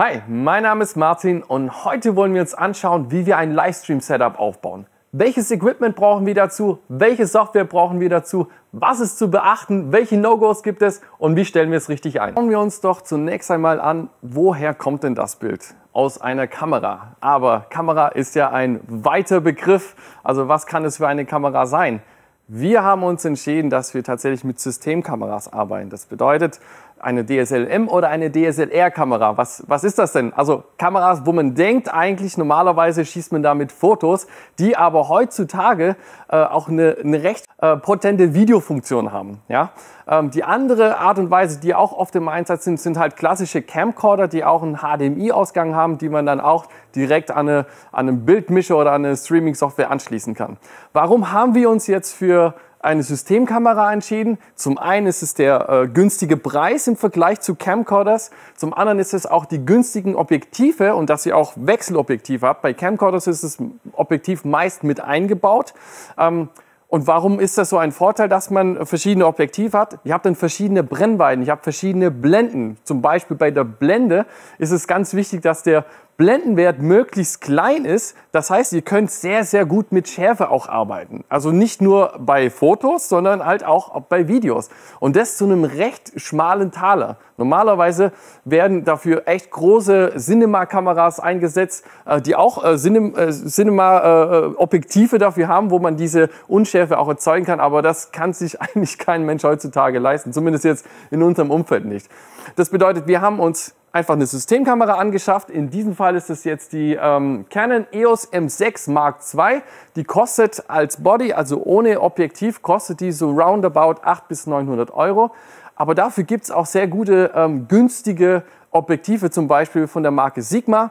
Hi, mein Name ist Martin und heute wollen wir uns anschauen, wie wir ein Livestream-Setup aufbauen. Welches Equipment brauchen wir dazu? Welche Software brauchen wir dazu? Was ist zu beachten? Welche No-Gos gibt es? Und wie stellen wir es richtig ein? Schauen wir uns doch zunächst einmal an, woher kommt denn das Bild? Aus einer Kamera. Aber Kamera ist ja ein weiter Begriff. Also was kann es für eine Kamera sein? Wir haben uns entschieden, dass wir tatsächlich mit Systemkameras arbeiten. Das bedeutet eine DSLM oder eine DSLR-Kamera. Was, was ist das denn? Also Kameras, wo man denkt, eigentlich normalerweise schießt man damit Fotos, die aber heutzutage äh, auch eine, eine recht äh, potente Videofunktion haben. Ja? Ähm, die andere Art und Weise, die auch oft im Einsatz sind, sind halt klassische Camcorder, die auch einen HDMI-Ausgang haben, die man dann auch direkt an, eine, an einen Bildmischer oder an eine Streaming-Software anschließen kann. Warum haben wir uns jetzt für eine Systemkamera entschieden. Zum einen ist es der äh, günstige Preis im Vergleich zu Camcorders. Zum anderen ist es auch die günstigen Objektive und dass ihr auch Wechselobjektive habt. Bei Camcorders ist das Objektiv meist mit eingebaut. Ähm, und warum ist das so ein Vorteil, dass man verschiedene Objektive hat? Ich habe dann verschiedene Brennweiten, ich habe verschiedene Blenden. Zum Beispiel bei der Blende ist es ganz wichtig, dass der Blendenwert möglichst klein ist. Das heißt, ihr könnt sehr, sehr gut mit Schärfe auch arbeiten. Also nicht nur bei Fotos, sondern halt auch bei Videos. Und das zu einem recht schmalen Taler. Normalerweise werden dafür echt große Cinema-Kameras eingesetzt, äh, die auch äh, äh, Cinema-Objektive dafür haben, wo man diese Unschärfe auch erzeugen kann. Aber das kann sich eigentlich kein Mensch heutzutage leisten. Zumindest jetzt in unserem Umfeld nicht. Das bedeutet, wir haben uns einfach eine Systemkamera angeschafft. In diesem Fall ist es jetzt die ähm, Canon EOS M6 Mark II. Die kostet als Body, also ohne Objektiv, kostet die so roundabout 800 bis 900 Euro. Aber dafür gibt es auch sehr gute, ähm, günstige Objektive, zum Beispiel von der Marke Sigma.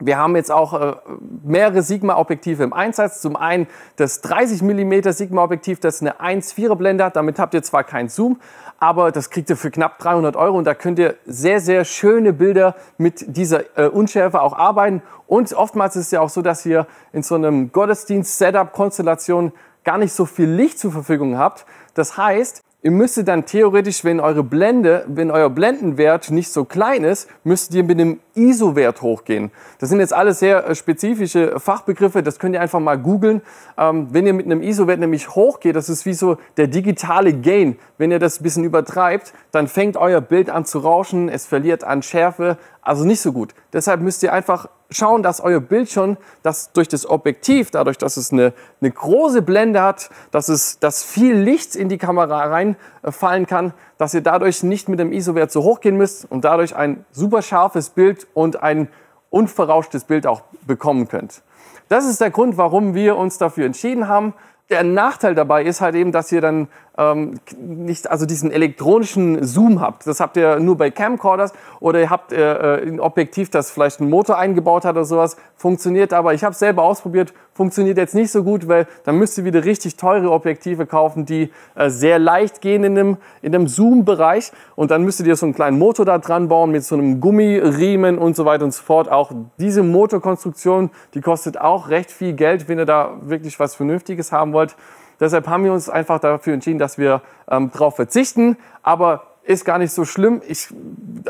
Wir haben jetzt auch äh, mehrere Sigma-Objektive im Einsatz. Zum einen das 30 mm Sigma-Objektiv, das eine 1,4er Blende hat. Damit habt ihr zwar keinen Zoom, aber das kriegt ihr für knapp 300 Euro und da könnt ihr sehr, sehr schöne Bilder mit dieser äh, Unschärfe auch arbeiten. Und oftmals ist es ja auch so, dass ihr in so einem Gottesdienst-Setup-Konstellation gar nicht so viel Licht zur Verfügung habt. Das heißt, Ihr müsstet dann theoretisch, wenn eure Blende, wenn euer Blendenwert nicht so klein ist, müsstet ihr mit einem ISO-Wert hochgehen. Das sind jetzt alles sehr äh, spezifische Fachbegriffe, das könnt ihr einfach mal googeln. Ähm, wenn ihr mit einem ISO-Wert nämlich hochgeht, das ist wie so der digitale Gain. Wenn ihr das ein bisschen übertreibt, dann fängt euer Bild an zu rauschen, es verliert an Schärfe, also nicht so gut. Deshalb müsst ihr einfach schauen, dass euer Bild schon dass durch das Objektiv, dadurch, dass es eine, eine große Blende hat, dass, es, dass viel Licht in die Kamera reinfallen äh, kann, dass ihr dadurch nicht mit dem ISO-Wert so hoch gehen müsst und dadurch ein super scharfes Bild und ein unverrauschtes Bild auch bekommen könnt. Das ist der Grund, warum wir uns dafür entschieden haben. Der Nachteil dabei ist halt eben, dass ihr dann ähm, nicht, also diesen elektronischen Zoom habt. Das habt ihr nur bei Camcorders oder ihr habt äh, äh ein Objektiv, das vielleicht einen Motor eingebaut hat oder sowas. Funktioniert aber, ich habe selber ausprobiert, funktioniert jetzt nicht so gut, weil dann müsst ihr wieder richtig teure Objektive kaufen, die äh, sehr leicht gehen in dem, in dem Zoom-Bereich. Und dann müsstet ihr so einen kleinen Motor da dran bauen mit so einem Gummiriemen und so weiter und so fort. Auch diese Motorkonstruktion, die kostet auch recht viel Geld, wenn ihr da wirklich was Vernünftiges haben wollt. Deshalb haben wir uns einfach dafür entschieden, dass wir ähm, darauf verzichten. Aber ist gar nicht so schlimm. Ich,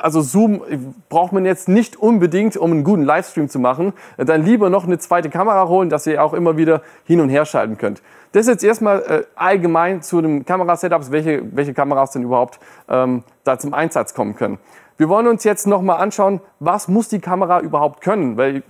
also Zoom braucht man jetzt nicht unbedingt, um einen guten Livestream zu machen. Dann lieber noch eine zweite Kamera holen, dass ihr auch immer wieder hin und her schalten könnt. Das jetzt erstmal äh, allgemein zu den Kamerasetups, welche, welche Kameras denn überhaupt ähm, da zum Einsatz kommen können. Wir wollen uns jetzt nochmal anschauen, was muss die Kamera überhaupt können, weil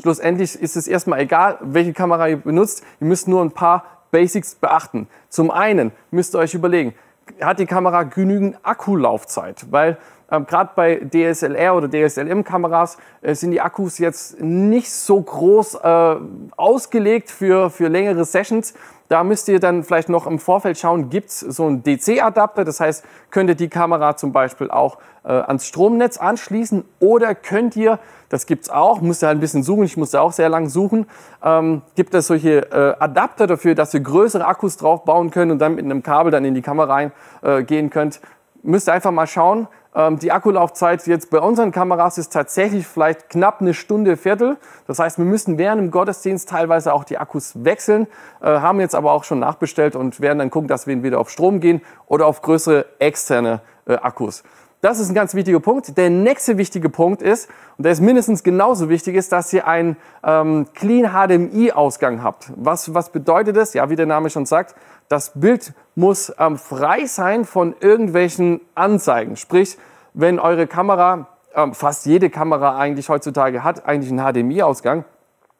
schlussendlich ist es erstmal egal, welche Kamera ihr benutzt. Ihr müsst nur ein paar Basics beachten. Zum einen müsst ihr euch überlegen, hat die Kamera genügend Akkulaufzeit? Weil ähm, Gerade bei DSLR oder DSLM-Kameras äh, sind die Akkus jetzt nicht so groß äh, ausgelegt für, für längere Sessions. Da müsst ihr dann vielleicht noch im Vorfeld schauen, gibt es so einen DC-Adapter. Das heißt, könnt ihr die Kamera zum Beispiel auch äh, ans Stromnetz anschließen oder könnt ihr, das gibt es auch, müsst ihr halt ein bisschen suchen, ich musste auch sehr lang suchen, ähm, gibt es solche äh, Adapter dafür, dass ihr größere Akkus drauf bauen könnt und dann mit einem Kabel dann in die Kamera reingehen äh, könnt. Müsst ihr einfach mal schauen, ähm, die Akkulaufzeit jetzt bei unseren Kameras ist tatsächlich vielleicht knapp eine Stunde Viertel. Das heißt, wir müssen während dem Gottesdienst teilweise auch die Akkus wechseln, äh, haben jetzt aber auch schon nachbestellt und werden dann gucken, dass wir entweder auf Strom gehen oder auf größere externe äh, Akkus. Das ist ein ganz wichtiger Punkt. Der nächste wichtige Punkt ist, und der ist mindestens genauso wichtig, ist, dass ihr einen ähm, Clean HDMI-Ausgang habt. Was, was bedeutet das? Ja, wie der Name schon sagt, das Bild muss ähm, frei sein von irgendwelchen Anzeigen. Sprich, wenn eure Kamera, ähm, fast jede Kamera eigentlich heutzutage hat, eigentlich einen HDMI-Ausgang.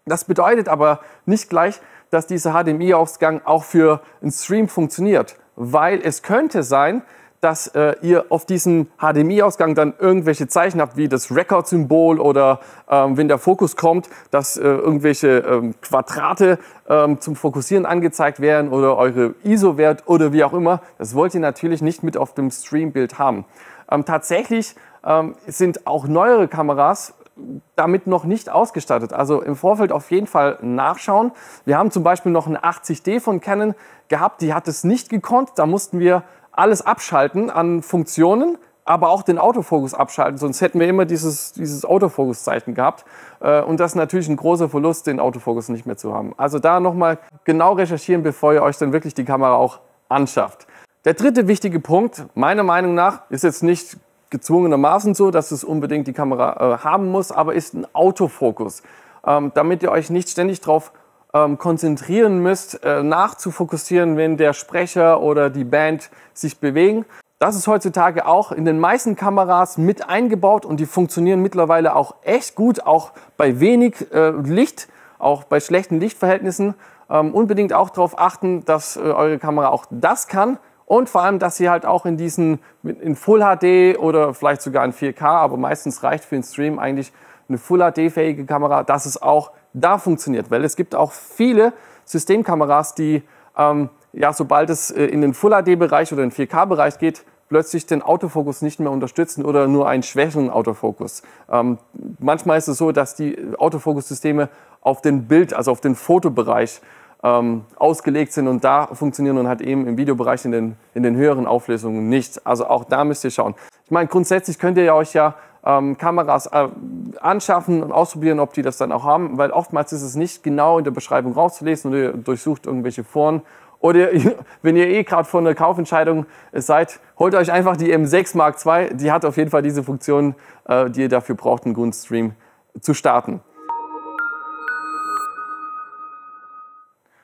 Das bedeutet aber nicht gleich, dass dieser HDMI-Ausgang auch für einen Stream funktioniert, weil es könnte sein, dass äh, ihr auf diesem HDMI-Ausgang dann irgendwelche Zeichen habt, wie das Record-Symbol oder ähm, wenn der Fokus kommt, dass äh, irgendwelche ähm, Quadrate ähm, zum Fokussieren angezeigt werden oder eure ISO-Wert oder wie auch immer. Das wollt ihr natürlich nicht mit auf dem Stream-Bild haben. Ähm, tatsächlich ähm, sind auch neuere Kameras damit noch nicht ausgestattet. Also im Vorfeld auf jeden Fall nachschauen. Wir haben zum Beispiel noch eine 80D von Canon gehabt, die hat es nicht gekonnt. Da mussten wir alles abschalten an Funktionen, aber auch den Autofokus abschalten. Sonst hätten wir immer dieses, dieses Autofokuszeichen gehabt. Äh, und das ist natürlich ein großer Verlust, den Autofokus nicht mehr zu haben. Also da nochmal genau recherchieren, bevor ihr euch dann wirklich die Kamera auch anschafft. Der dritte wichtige Punkt, meiner Meinung nach, ist jetzt nicht gezwungenermaßen so, dass es unbedingt die Kamera äh, haben muss, aber ist ein Autofokus. Ähm, damit ihr euch nicht ständig darauf ähm, konzentrieren müsst, äh, nachzufokussieren, wenn der Sprecher oder die Band sich bewegen. Das ist heutzutage auch in den meisten Kameras mit eingebaut und die funktionieren mittlerweile auch echt gut, auch bei wenig äh, Licht, auch bei schlechten Lichtverhältnissen. Ähm, unbedingt auch darauf achten, dass äh, eure Kamera auch das kann und vor allem, dass sie halt auch in diesen, in Full HD oder vielleicht sogar in 4K, aber meistens reicht für den Stream eigentlich eine Full HD-fähige Kamera, dass es auch da funktioniert. Weil es gibt auch viele Systemkameras, die, ähm, ja, sobald es äh, in den Full-HD-Bereich oder den 4K-Bereich geht, plötzlich den Autofokus nicht mehr unterstützen oder nur einen schwächeren Autofokus. Ähm, manchmal ist es so, dass die Autofokussysteme auf den Bild, also auf den Fotobereich ähm, ausgelegt sind und da funktionieren und halt eben im Videobereich in den, in den höheren Auflösungen nicht. Also auch da müsst ihr schauen. Ich meine, grundsätzlich könnt ihr euch ja ähm, Kameras äh, anschaffen und ausprobieren, ob die das dann auch haben, weil oftmals ist es nicht genau in der Beschreibung rauszulesen und ihr durchsucht irgendwelche Foren. Oder wenn ihr eh gerade vor einer Kaufentscheidung seid, holt euch einfach die M6 Mark II. Die hat auf jeden Fall diese Funktion, äh, die ihr dafür braucht, einen guten Stream zu starten.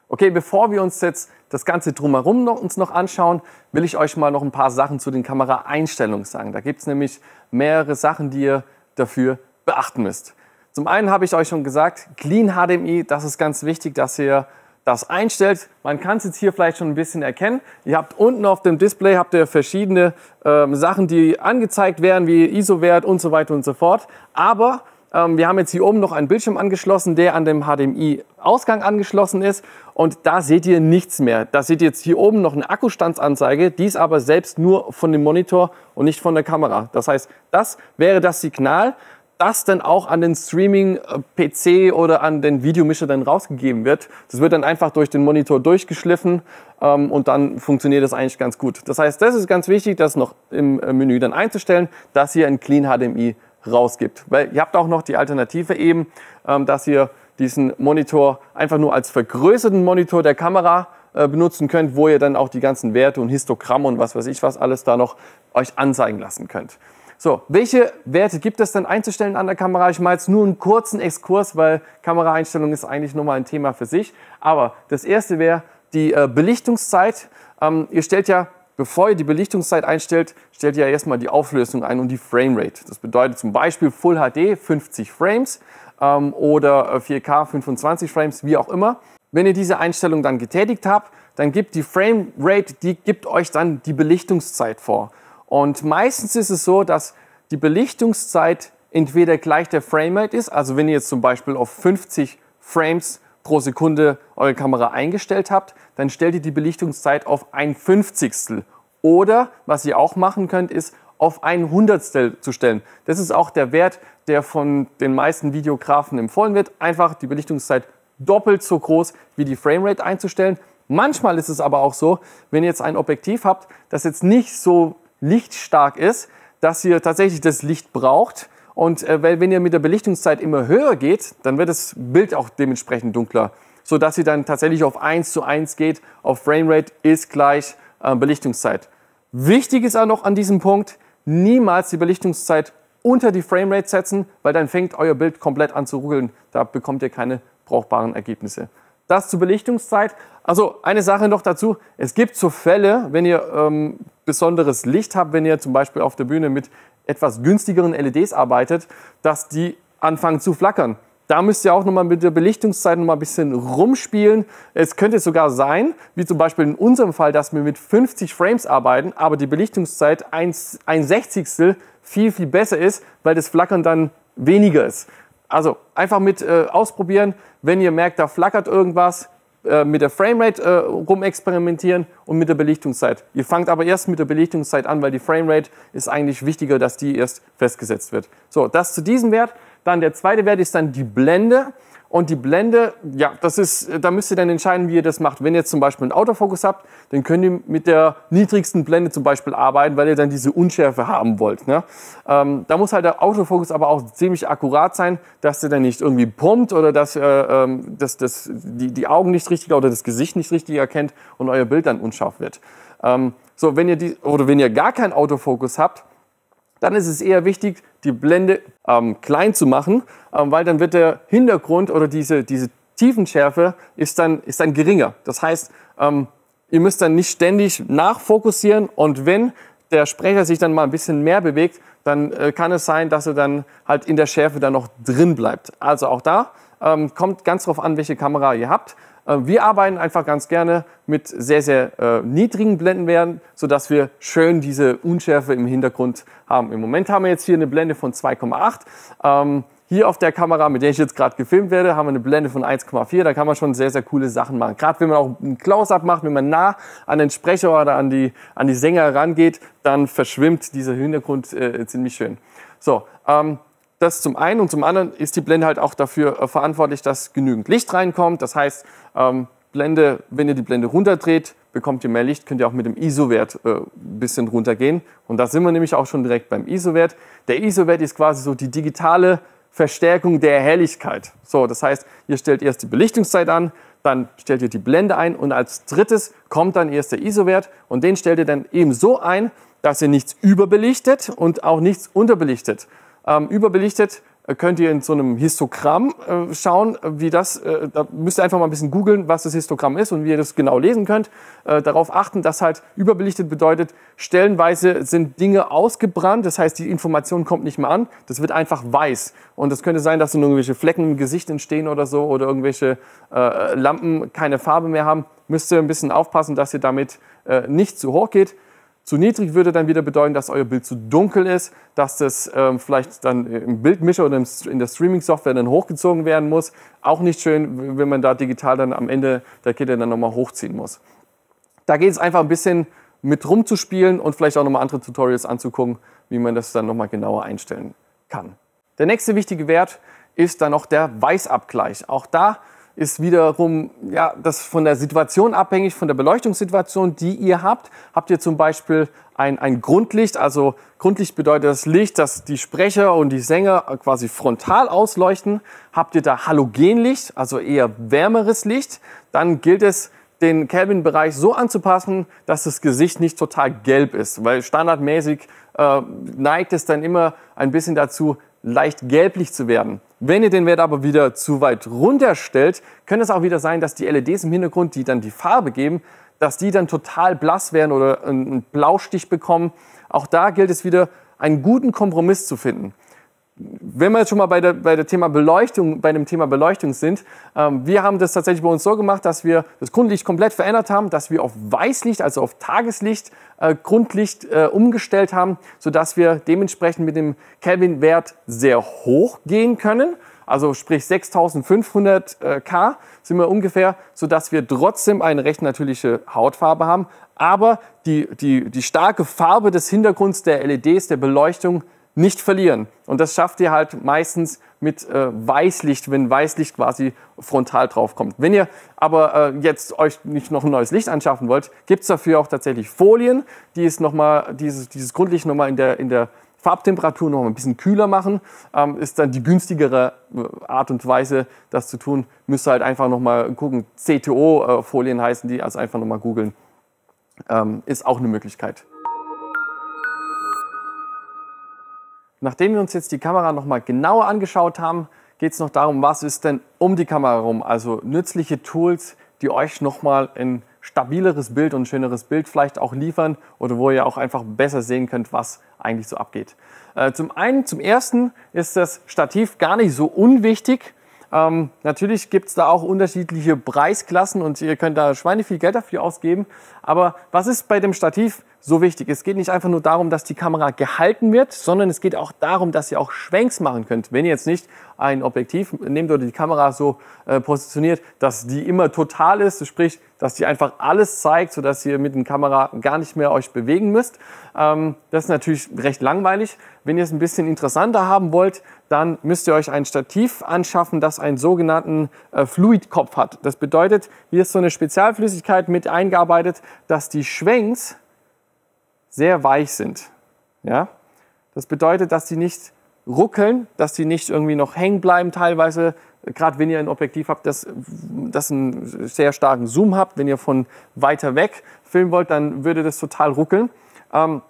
Okay, bevor wir uns jetzt das Ganze drumherum noch, uns noch anschauen, will ich euch mal noch ein paar Sachen zu den Kameraeinstellungen sagen. Da gibt es nämlich mehrere Sachen, die ihr dafür beachten müsst. Zum einen habe ich euch schon gesagt, Clean HDMI, das ist ganz wichtig, dass ihr das einstellt. Man kann es jetzt hier vielleicht schon ein bisschen erkennen. Ihr habt unten auf dem Display habt ihr verschiedene ähm, Sachen, die angezeigt werden, wie ISO-Wert und so weiter und so fort. Aber ähm, wir haben jetzt hier oben noch einen Bildschirm angeschlossen, der an dem HDMI-Ausgang angeschlossen ist. Und da seht ihr nichts mehr. Da seht ihr jetzt hier oben noch eine Akkustandsanzeige. Die ist aber selbst nur von dem Monitor und nicht von der Kamera. Das heißt, das wäre das Signal, das dann auch an den Streaming-PC äh, oder an den Videomischer dann rausgegeben wird. Das wird dann einfach durch den Monitor durchgeschliffen ähm, und dann funktioniert das eigentlich ganz gut. Das heißt, das ist ganz wichtig, das noch im äh, Menü dann einzustellen, dass ihr ein Clean HDMI rausgibt. Weil ihr habt auch noch die Alternative eben, ähm, dass ihr diesen Monitor einfach nur als vergrößerten Monitor der Kamera äh, benutzen könnt, wo ihr dann auch die ganzen Werte und Histogramme und was weiß ich was alles da noch euch anzeigen lassen könnt. So, welche Werte gibt es denn einzustellen an der Kamera? Ich mache jetzt nur einen kurzen Exkurs, weil Kameraeinstellung ist eigentlich nochmal ein Thema für sich. Aber das erste wäre die äh, Belichtungszeit. Ähm, ihr stellt ja, bevor ihr die Belichtungszeit einstellt, stellt ihr ja erstmal die Auflösung ein und die Framerate. Das bedeutet zum Beispiel Full HD 50 Frames ähm, oder 4K äh, 25 Frames, wie auch immer. Wenn ihr diese Einstellung dann getätigt habt, dann gibt die Framerate, die gibt euch dann die Belichtungszeit vor. Und meistens ist es so, dass die Belichtungszeit entweder gleich der Framerate ist, also wenn ihr jetzt zum Beispiel auf 50 Frames pro Sekunde eure Kamera eingestellt habt, dann stellt ihr die Belichtungszeit auf ein Fünfzigstel. Oder was ihr auch machen könnt, ist auf ein Hundertstel zu stellen. Das ist auch der Wert, der von den meisten Videografen empfohlen wird. Einfach die Belichtungszeit doppelt so groß wie die Framerate einzustellen. Manchmal ist es aber auch so, wenn ihr jetzt ein Objektiv habt, das jetzt nicht so lichtstark ist, dass ihr tatsächlich das Licht braucht. Und äh, wenn ihr mit der Belichtungszeit immer höher geht, dann wird das Bild auch dementsprechend dunkler, sodass ihr dann tatsächlich auf 1 zu 1 geht, auf Framerate ist gleich äh, Belichtungszeit. Wichtig ist auch noch an diesem Punkt, niemals die Belichtungszeit unter die Framerate setzen, weil dann fängt euer Bild komplett an zu ruckeln. Da bekommt ihr keine brauchbaren Ergebnisse das zur Belichtungszeit. Also eine Sache noch dazu, es gibt so Fälle, wenn ihr ähm, besonderes Licht habt, wenn ihr zum Beispiel auf der Bühne mit etwas günstigeren LEDs arbeitet, dass die anfangen zu flackern. Da müsst ihr auch nochmal mit der Belichtungszeit nochmal ein bisschen rumspielen. Es könnte sogar sein, wie zum Beispiel in unserem Fall, dass wir mit 50 Frames arbeiten, aber die Belichtungszeit 1, ein Sechzigstel viel, viel besser ist, weil das Flackern dann weniger ist. Also einfach mit äh, ausprobieren, wenn ihr merkt, da flackert irgendwas, äh, mit der Framerate äh, rumexperimentieren und mit der Belichtungszeit. Ihr fangt aber erst mit der Belichtungszeit an, weil die Framerate ist eigentlich wichtiger, dass die erst festgesetzt wird. So, das zu diesem Wert. Dann der zweite Wert ist dann die Blende. Und die Blende, ja, das ist, da müsst ihr dann entscheiden, wie ihr das macht. Wenn ihr jetzt zum Beispiel einen Autofokus habt, dann könnt ihr mit der niedrigsten Blende zum Beispiel arbeiten, weil ihr dann diese Unschärfe haben wollt. Ne? Ähm, da muss halt der Autofokus aber auch ziemlich akkurat sein, dass der dann nicht irgendwie pumpt oder dass, äh, ähm, dass, dass die, die Augen nicht richtig oder das Gesicht nicht richtig erkennt und euer Bild dann unscharf wird. Ähm, so, wenn ihr die, oder wenn ihr gar keinen Autofokus habt, dann ist es eher wichtig, die Blende ähm, klein zu machen, ähm, weil dann wird der Hintergrund oder diese, diese Tiefenschärfe ist dann, ist dann geringer. Das heißt, ähm, ihr müsst dann nicht ständig nachfokussieren und wenn der Sprecher sich dann mal ein bisschen mehr bewegt, dann äh, kann es sein, dass er dann halt in der Schärfe dann noch drin bleibt. Also auch da ähm, kommt ganz drauf an, welche Kamera ihr habt. Ähm, wir arbeiten einfach ganz gerne mit sehr, sehr äh, niedrigen Blendenwerten, sodass wir schön diese Unschärfe im Hintergrund haben. Im Moment haben wir jetzt hier eine Blende von 2,8. Ähm, hier auf der Kamera, mit der ich jetzt gerade gefilmt werde, haben wir eine Blende von 1,4. Da kann man schon sehr, sehr coole Sachen machen. Gerade wenn man auch ein Close-Up macht, wenn man nah an den Sprecher oder an die, an die Sänger rangeht, dann verschwimmt dieser Hintergrund äh, ziemlich schön. So, ähm, das zum einen und zum anderen ist die Blende halt auch dafür äh, verantwortlich, dass genügend Licht reinkommt. Das heißt, ähm, Blende, wenn ihr die Blende runterdreht, bekommt ihr mehr Licht, könnt ihr auch mit dem ISO-Wert äh, ein bisschen runtergehen. Und da sind wir nämlich auch schon direkt beim ISO-Wert. Der ISO-Wert ist quasi so die digitale Verstärkung der Helligkeit. So, das heißt, ihr stellt erst die Belichtungszeit an, dann stellt ihr die Blende ein und als drittes kommt dann erst der ISO-Wert und den stellt ihr dann eben so ein, dass ihr nichts überbelichtet und auch nichts unterbelichtet ähm, überbelichtet, äh, könnt ihr in so einem Histogramm äh, schauen, äh, wie das, äh, da müsst ihr einfach mal ein bisschen googeln, was das Histogramm ist und wie ihr das genau lesen könnt. Äh, darauf achten, dass halt überbelichtet bedeutet, stellenweise sind Dinge ausgebrannt, das heißt, die Information kommt nicht mehr an, das wird einfach weiß. Und es könnte sein, dass dann irgendwelche Flecken im Gesicht entstehen oder so oder irgendwelche äh, Lampen keine Farbe mehr haben. Müsst ihr ein bisschen aufpassen, dass ihr damit nicht zu hoch geht. Zu niedrig würde dann wieder bedeuten, dass euer Bild zu dunkel ist, dass das ähm, vielleicht dann im Bildmischer oder in der Streaming-Software dann hochgezogen werden muss. Auch nicht schön, wenn man da digital dann am Ende der Kette dann nochmal hochziehen muss. Da geht es einfach ein bisschen mit rumzuspielen und vielleicht auch nochmal andere Tutorials anzugucken, wie man das dann nochmal genauer einstellen kann. Der nächste wichtige Wert ist dann noch der Weißabgleich. Auch da ist wiederum ja, das von der Situation abhängig, von der Beleuchtungssituation, die ihr habt. Habt ihr zum Beispiel ein, ein Grundlicht, also Grundlicht bedeutet das Licht, dass die Sprecher und die Sänger quasi frontal ausleuchten. Habt ihr da Halogenlicht, also eher wärmeres Licht, dann gilt es, den Kelvin-Bereich so anzupassen, dass das Gesicht nicht total gelb ist, weil standardmäßig äh, neigt es dann immer ein bisschen dazu, leicht gelblich zu werden. Wenn ihr den Wert aber wieder zu weit runterstellt, könnte es auch wieder sein, dass die LEDs im Hintergrund, die dann die Farbe geben, dass die dann total blass werden oder einen Blaustich bekommen. Auch da gilt es wieder, einen guten Kompromiss zu finden wenn wir jetzt schon mal bei der, bei der Thema Beleuchtung, bei dem Thema Beleuchtung sind, ähm, wir haben das tatsächlich bei uns so gemacht, dass wir das Grundlicht komplett verändert haben, dass wir auf Weißlicht, also auf Tageslicht, äh, Grundlicht äh, umgestellt haben, sodass wir dementsprechend mit dem Kelvin-Wert sehr hoch gehen können. Also sprich 6500 äh, K sind wir ungefähr, sodass wir trotzdem eine recht natürliche Hautfarbe haben, aber die, die, die starke Farbe des Hintergrunds der LEDs, der Beleuchtung nicht verlieren. Und das schafft ihr halt meistens mit äh, Weißlicht, wenn Weißlicht quasi frontal drauf kommt. Wenn ihr aber äh, jetzt euch nicht noch ein neues Licht anschaffen wollt, gibt es dafür auch tatsächlich Folien, die es nochmal, dieses, dieses Grundlicht nochmal in der, in der Farbtemperatur noch ein bisschen kühler machen, ähm, ist dann die günstigere äh, Art und Weise, das zu tun. Müsst ihr halt einfach nochmal gucken. CTO-Folien äh, heißen die, also einfach nochmal googeln. Ähm, ist auch eine Möglichkeit. Nachdem wir uns jetzt die Kamera nochmal genauer angeschaut haben, geht es noch darum, was ist denn um die Kamera rum? Also nützliche Tools, die euch nochmal ein stabileres Bild und schöneres Bild vielleicht auch liefern oder wo ihr auch einfach besser sehen könnt, was eigentlich so abgeht. Äh, zum einen, zum ersten ist das Stativ gar nicht so unwichtig. Ähm, natürlich gibt es da auch unterschiedliche Preisklassen und ihr könnt da schweineviel Geld dafür ausgeben. Aber was ist bei dem Stativ so wichtig. Es geht nicht einfach nur darum, dass die Kamera gehalten wird, sondern es geht auch darum, dass ihr auch Schwenks machen könnt. Wenn ihr jetzt nicht ein Objektiv nehmt oder die Kamera so äh, positioniert, dass die immer total ist, sprich, dass die einfach alles zeigt, sodass ihr mit der Kamera gar nicht mehr euch bewegen müsst. Ähm, das ist natürlich recht langweilig. Wenn ihr es ein bisschen interessanter haben wollt, dann müsst ihr euch ein Stativ anschaffen, das einen sogenannten äh, Fluidkopf hat. Das bedeutet, hier ist so eine Spezialflüssigkeit mit eingearbeitet, dass die Schwenks sehr weich sind. Ja? Das bedeutet, dass sie nicht ruckeln, dass sie nicht irgendwie noch hängen bleiben teilweise. Gerade wenn ihr ein Objektiv habt, das, das einen sehr starken Zoom habt, wenn ihr von weiter weg filmen wollt, dann würde das total ruckeln. Ähm,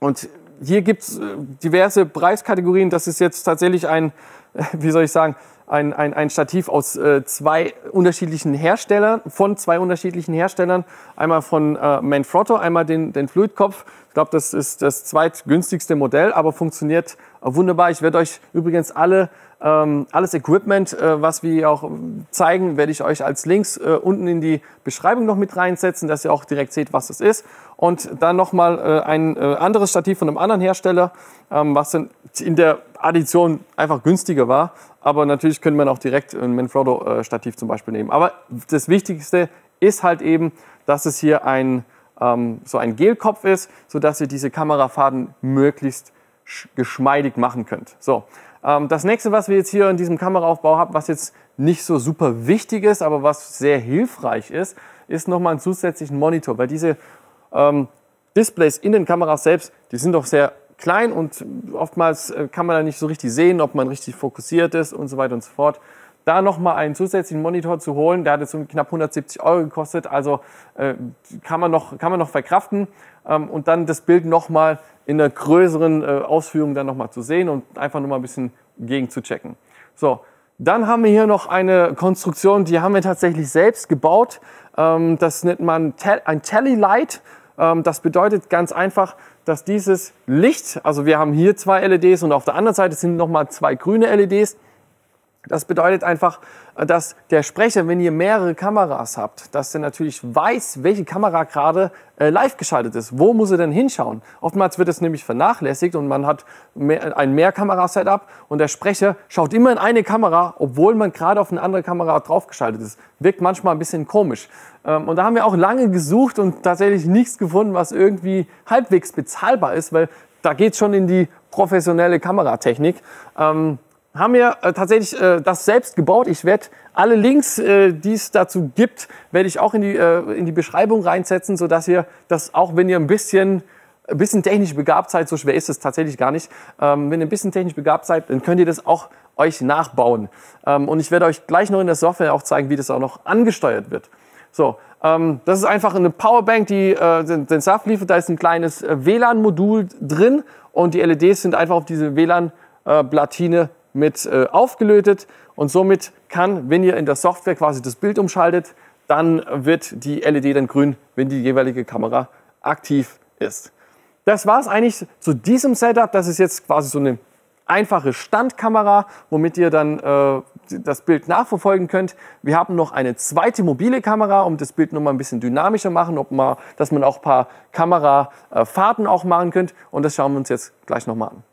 und hier gibt es äh, diverse Preiskategorien. Das ist jetzt tatsächlich ein, wie soll ich sagen, ein, ein, ein Stativ aus äh, zwei unterschiedlichen Herstellern, von zwei unterschiedlichen Herstellern. Einmal von äh, Manfrotto, einmal den, den Fluidkopf. Ich glaube, das ist das zweitgünstigste Modell, aber funktioniert äh, wunderbar. Ich werde euch übrigens alle, ähm, alles Equipment, äh, was wir auch zeigen, werde ich euch als Links äh, unten in die Beschreibung noch mit reinsetzen, dass ihr auch direkt seht, was das ist. Und dann nochmal äh, ein äh, anderes Stativ von einem anderen Hersteller, ähm, was dann in der Addition einfach günstiger war aber natürlich könnte man auch direkt ein Manfrotto-Stativ zum Beispiel nehmen. Aber das Wichtigste ist halt eben, dass es hier ein, ähm, so ein Gelkopf ist, sodass ihr diese Kamerafaden möglichst geschmeidig machen könnt. So, ähm, das nächste, was wir jetzt hier in diesem Kameraaufbau haben, was jetzt nicht so super wichtig ist, aber was sehr hilfreich ist, ist nochmal einen zusätzlichen Monitor, weil diese ähm, Displays in den Kameras selbst, die sind doch sehr klein und oftmals äh, kann man da nicht so richtig sehen, ob man richtig fokussiert ist und so weiter und so fort. Da nochmal einen zusätzlichen Monitor zu holen, der hat jetzt knapp 170 Euro gekostet, also äh, kann, man noch, kann man noch verkraften ähm, und dann das Bild nochmal in einer größeren äh, Ausführung dann nochmal zu sehen und einfach nochmal ein bisschen gegen zu checken. So, dann haben wir hier noch eine Konstruktion, die haben wir tatsächlich selbst gebaut. Ähm, das nennt man Te ein Telly Light ähm, das bedeutet ganz einfach, dass dieses Licht, also wir haben hier zwei LEDs und auf der anderen Seite sind nochmal zwei grüne LEDs, das bedeutet einfach, äh, dass der Sprecher, wenn ihr mehrere Kameras habt, dass er natürlich weiß, welche Kamera gerade äh, live geschaltet ist. Wo muss er denn hinschauen? Oftmals wird es nämlich vernachlässigt und man hat ein Mehrkamera-Setup und der Sprecher schaut immer in eine Kamera, obwohl man gerade auf eine andere Kamera draufgeschaltet ist. Wirkt manchmal ein bisschen komisch. Ähm, und da haben wir auch lange gesucht und tatsächlich nichts gefunden, was irgendwie halbwegs bezahlbar ist, weil da geht schon in die professionelle Kameratechnik. Ähm, haben wir äh, tatsächlich äh, das selbst gebaut. Ich werde alle Links, äh, die es dazu gibt, werde ich auch in die, äh, in die Beschreibung reinsetzen, sodass ihr das auch, wenn ihr ein bisschen ein bisschen technisch begabt seid, so schwer ist es tatsächlich gar nicht. Ähm, wenn ihr ein bisschen technisch begabt seid, dann könnt ihr das auch euch nachbauen. Ähm, und ich werde euch gleich noch in der Software auch zeigen, wie das auch noch angesteuert wird. So, ähm, das ist einfach eine Powerbank, die äh, den, den Saft liefert. Da ist ein kleines äh, WLAN-Modul drin und die LEDs sind einfach auf diese WLAN-Platine äh, mit äh, aufgelötet und somit kann, wenn ihr in der Software quasi das Bild umschaltet, dann wird die LED dann grün, wenn die jeweilige Kamera aktiv ist. Das war es eigentlich zu diesem Setup. Das ist jetzt quasi so eine einfache Standkamera, womit ihr dann äh, das Bild nachverfolgen könnt. Wir haben noch eine zweite mobile Kamera, um das Bild nochmal ein bisschen dynamischer machen, ob man, dass man auch ein paar Kamerafahrten auch machen könnt. Und das schauen wir uns jetzt gleich nochmal an.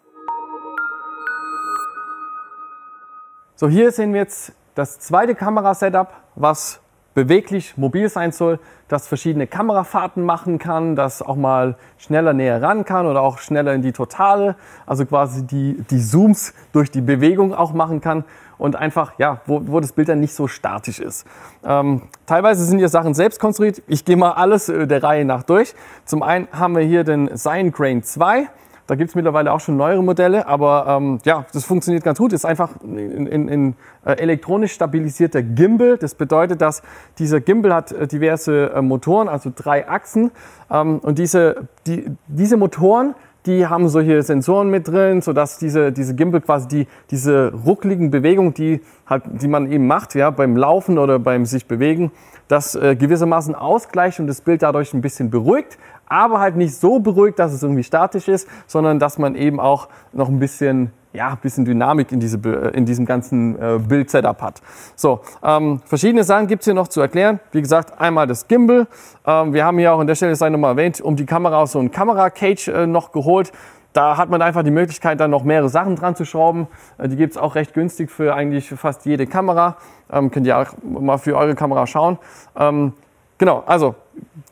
So, hier sehen wir jetzt das zweite Kamera-Setup, was beweglich mobil sein soll, das verschiedene Kamerafahrten machen kann, das auch mal schneller näher ran kann oder auch schneller in die Totale, also quasi die, die Zooms durch die Bewegung auch machen kann und einfach, ja, wo, wo das Bild dann nicht so statisch ist. Ähm, teilweise sind hier Sachen selbst konstruiert. Ich gehe mal alles äh, der Reihe nach durch. Zum einen haben wir hier den Sign Crane 2. Da gibt es mittlerweile auch schon neuere Modelle, aber ähm, ja, das funktioniert ganz gut. Ist einfach ein äh, elektronisch stabilisierter Gimbal. Das bedeutet, dass dieser Gimbal hat äh, diverse äh, Motoren, also drei Achsen. Ähm, und diese, die, diese Motoren die haben solche Sensoren mit drin, sodass diese, diese Gimbal quasi die, diese ruckligen Bewegungen, die, halt, die man eben macht, ja, beim Laufen oder beim sich bewegen, das äh, gewissermaßen ausgleicht und das Bild dadurch ein bisschen beruhigt, aber halt nicht so beruhigt, dass es irgendwie statisch ist, sondern dass man eben auch noch ein bisschen ja, ein bisschen Dynamik in, diese, äh, in diesem ganzen äh, Bild-Setup hat. So, ähm, verschiedene Sachen gibt's hier noch zu erklären. Wie gesagt, einmal das Gimbal. Ähm, wir haben hier auch an der Stelle, das sei nochmal erwähnt, um die Kamera so ein Kamera-Cage äh, noch geholt da hat man einfach die Möglichkeit, dann noch mehrere Sachen dran zu schrauben. Äh, die gibt es auch recht günstig für eigentlich fast jede Kamera. Ähm, könnt ihr auch mal für eure Kamera schauen. Ähm, genau, also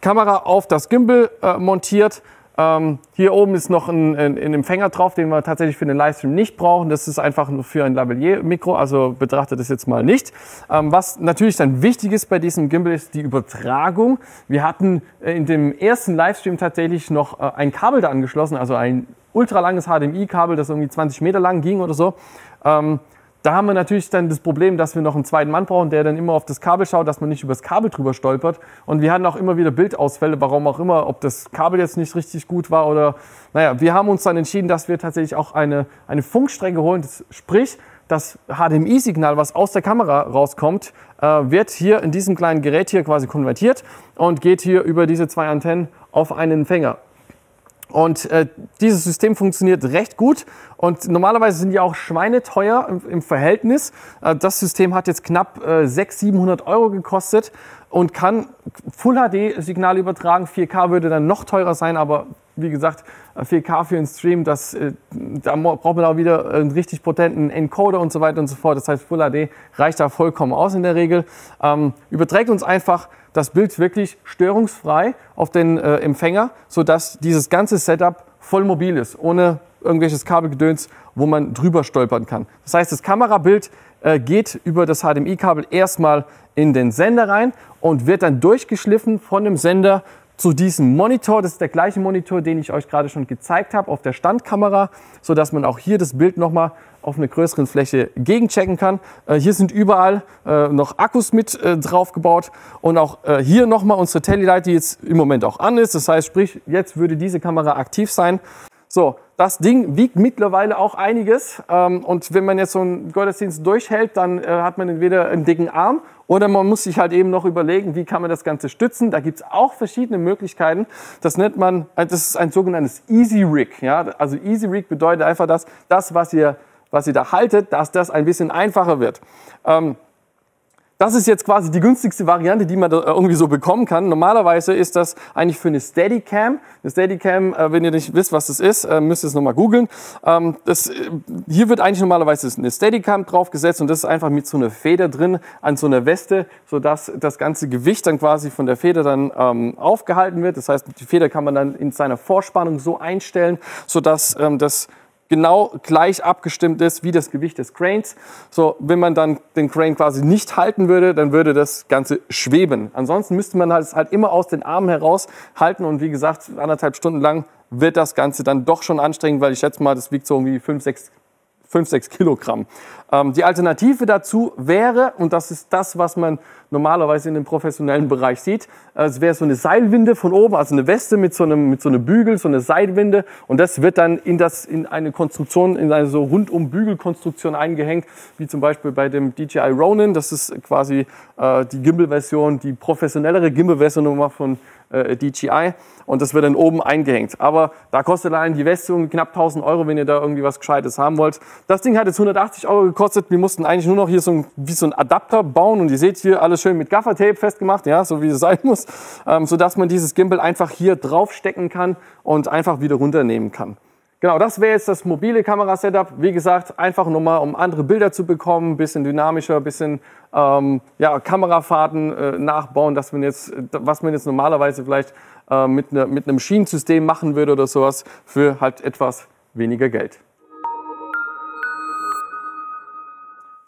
Kamera auf das Gimbal äh, montiert ähm, hier oben ist noch ein, ein, ein, Empfänger drauf, den wir tatsächlich für den Livestream nicht brauchen. Das ist einfach nur für ein Lavalier-Mikro, also betrachtet das jetzt mal nicht. Ähm, was natürlich dann wichtig ist bei diesem Gimbal ist die Übertragung. Wir hatten äh, in dem ersten Livestream tatsächlich noch äh, ein Kabel da angeschlossen, also ein ultralanges HDMI-Kabel, das irgendwie 20 Meter lang ging oder so. Ähm, da haben wir natürlich dann das Problem, dass wir noch einen zweiten Mann brauchen, der dann immer auf das Kabel schaut, dass man nicht übers Kabel drüber stolpert. Und wir hatten auch immer wieder Bildausfälle, warum auch immer, ob das Kabel jetzt nicht richtig gut war oder, naja, wir haben uns dann entschieden, dass wir tatsächlich auch eine, eine Funkstrecke holen, sprich, das HDMI-Signal, was aus der Kamera rauskommt, äh, wird hier in diesem kleinen Gerät hier quasi konvertiert und geht hier über diese zwei Antennen auf einen Empfänger. Und äh, dieses System funktioniert recht gut. Und normalerweise sind die auch schweineteuer im, im Verhältnis. Äh, das System hat jetzt knapp äh, 600, 700 Euro gekostet und kann Full HD-Signale übertragen. 4K würde dann noch teurer sein, aber wie gesagt, 4K äh, für den Stream, das, äh, da braucht man auch wieder einen richtig potenten Encoder und so weiter und so fort. Das heißt, Full HD reicht da vollkommen aus in der Regel. Ähm, überträgt uns einfach das Bild wirklich störungsfrei auf den äh, Empfänger, sodass dieses ganze Setup voll mobil ist, ohne irgendwelches Kabelgedöns, wo man drüber stolpern kann. Das heißt, das Kamerabild äh, geht über das HDMI-Kabel erstmal in den Sender rein und wird dann durchgeschliffen von dem Sender zu diesem Monitor. Das ist der gleiche Monitor, den ich euch gerade schon gezeigt habe auf der Standkamera, so dass man auch hier das Bild nochmal auf einer größeren Fläche gegenchecken kann. Äh, hier sind überall äh, noch Akkus mit äh, draufgebaut und auch äh, hier nochmal unsere Telelight, die jetzt im Moment auch an ist. Das heißt, sprich, jetzt würde diese Kamera aktiv sein so, das Ding wiegt mittlerweile auch einiges. Ähm, und wenn man jetzt so einen Gottesdienst durchhält, dann äh, hat man entweder einen dicken Arm oder man muss sich halt eben noch überlegen, wie kann man das Ganze stützen. Da gibt's auch verschiedene Möglichkeiten. Das nennt man, äh, das ist ein sogenanntes Easy Rig. Ja? Also Easy Rig bedeutet einfach, dass das, was ihr, was ihr da haltet, dass das ein bisschen einfacher wird. Ähm, das ist jetzt quasi die günstigste Variante, die man äh, irgendwie so bekommen kann. Normalerweise ist das eigentlich für eine Steadicam. Eine Steadicam, äh, wenn ihr nicht wisst, was das ist, äh, müsst ihr es nochmal googeln. Ähm, hier wird eigentlich normalerweise eine Steadicam draufgesetzt und das ist einfach mit so einer Feder drin an so einer Weste, sodass das ganze Gewicht dann quasi von der Feder dann ähm, aufgehalten wird. Das heißt, die Feder kann man dann in seiner Vorspannung so einstellen, sodass ähm, das genau gleich abgestimmt ist wie das Gewicht des Cranes. So, wenn man dann den Crane quasi nicht halten würde, dann würde das Ganze schweben. Ansonsten müsste man es halt, halt immer aus den Armen heraus halten und wie gesagt, anderthalb Stunden lang wird das Ganze dann doch schon anstrengend, weil ich schätze mal, das wiegt so irgendwie 5, 6 5, 6 Kilogramm. Ähm, die Alternative dazu wäre, und das ist das, was man normalerweise in dem professionellen Bereich sieht, äh, es wäre so eine Seilwinde von oben, also eine Weste mit so einem mit so einem Bügel, so eine Seilwinde, und das wird dann in das in eine Konstruktion, in eine so rundum Bügelkonstruktion eingehängt, wie zum Beispiel bei dem DJI Ronin. Das ist quasi äh, die Gimbal-Version, die professionellere Gimbal-Version nochmal von äh, DJI und das wird dann oben eingehängt. Aber da kostet allein die Westung knapp 1000 Euro, wenn ihr da irgendwie was Gescheites haben wollt. Das Ding hat jetzt 180 Euro gekostet. Wir mussten eigentlich nur noch hier so ein, wie so ein Adapter bauen und ihr seht hier alles schön mit Gaffertape festgemacht, ja, so wie es sein muss, ähm, sodass man dieses Gimbal einfach hier draufstecken kann und einfach wieder runternehmen kann. Genau, das wäre jetzt das mobile Kamera-Setup. Wie gesagt, einfach nur mal, um andere Bilder zu bekommen, bisschen dynamischer, bisschen ähm, ja, Kamerafahrten äh, nachbauen, dass man jetzt, was man jetzt normalerweise vielleicht äh, mit, ne, mit einem Schienensystem machen würde oder sowas, für halt etwas weniger Geld.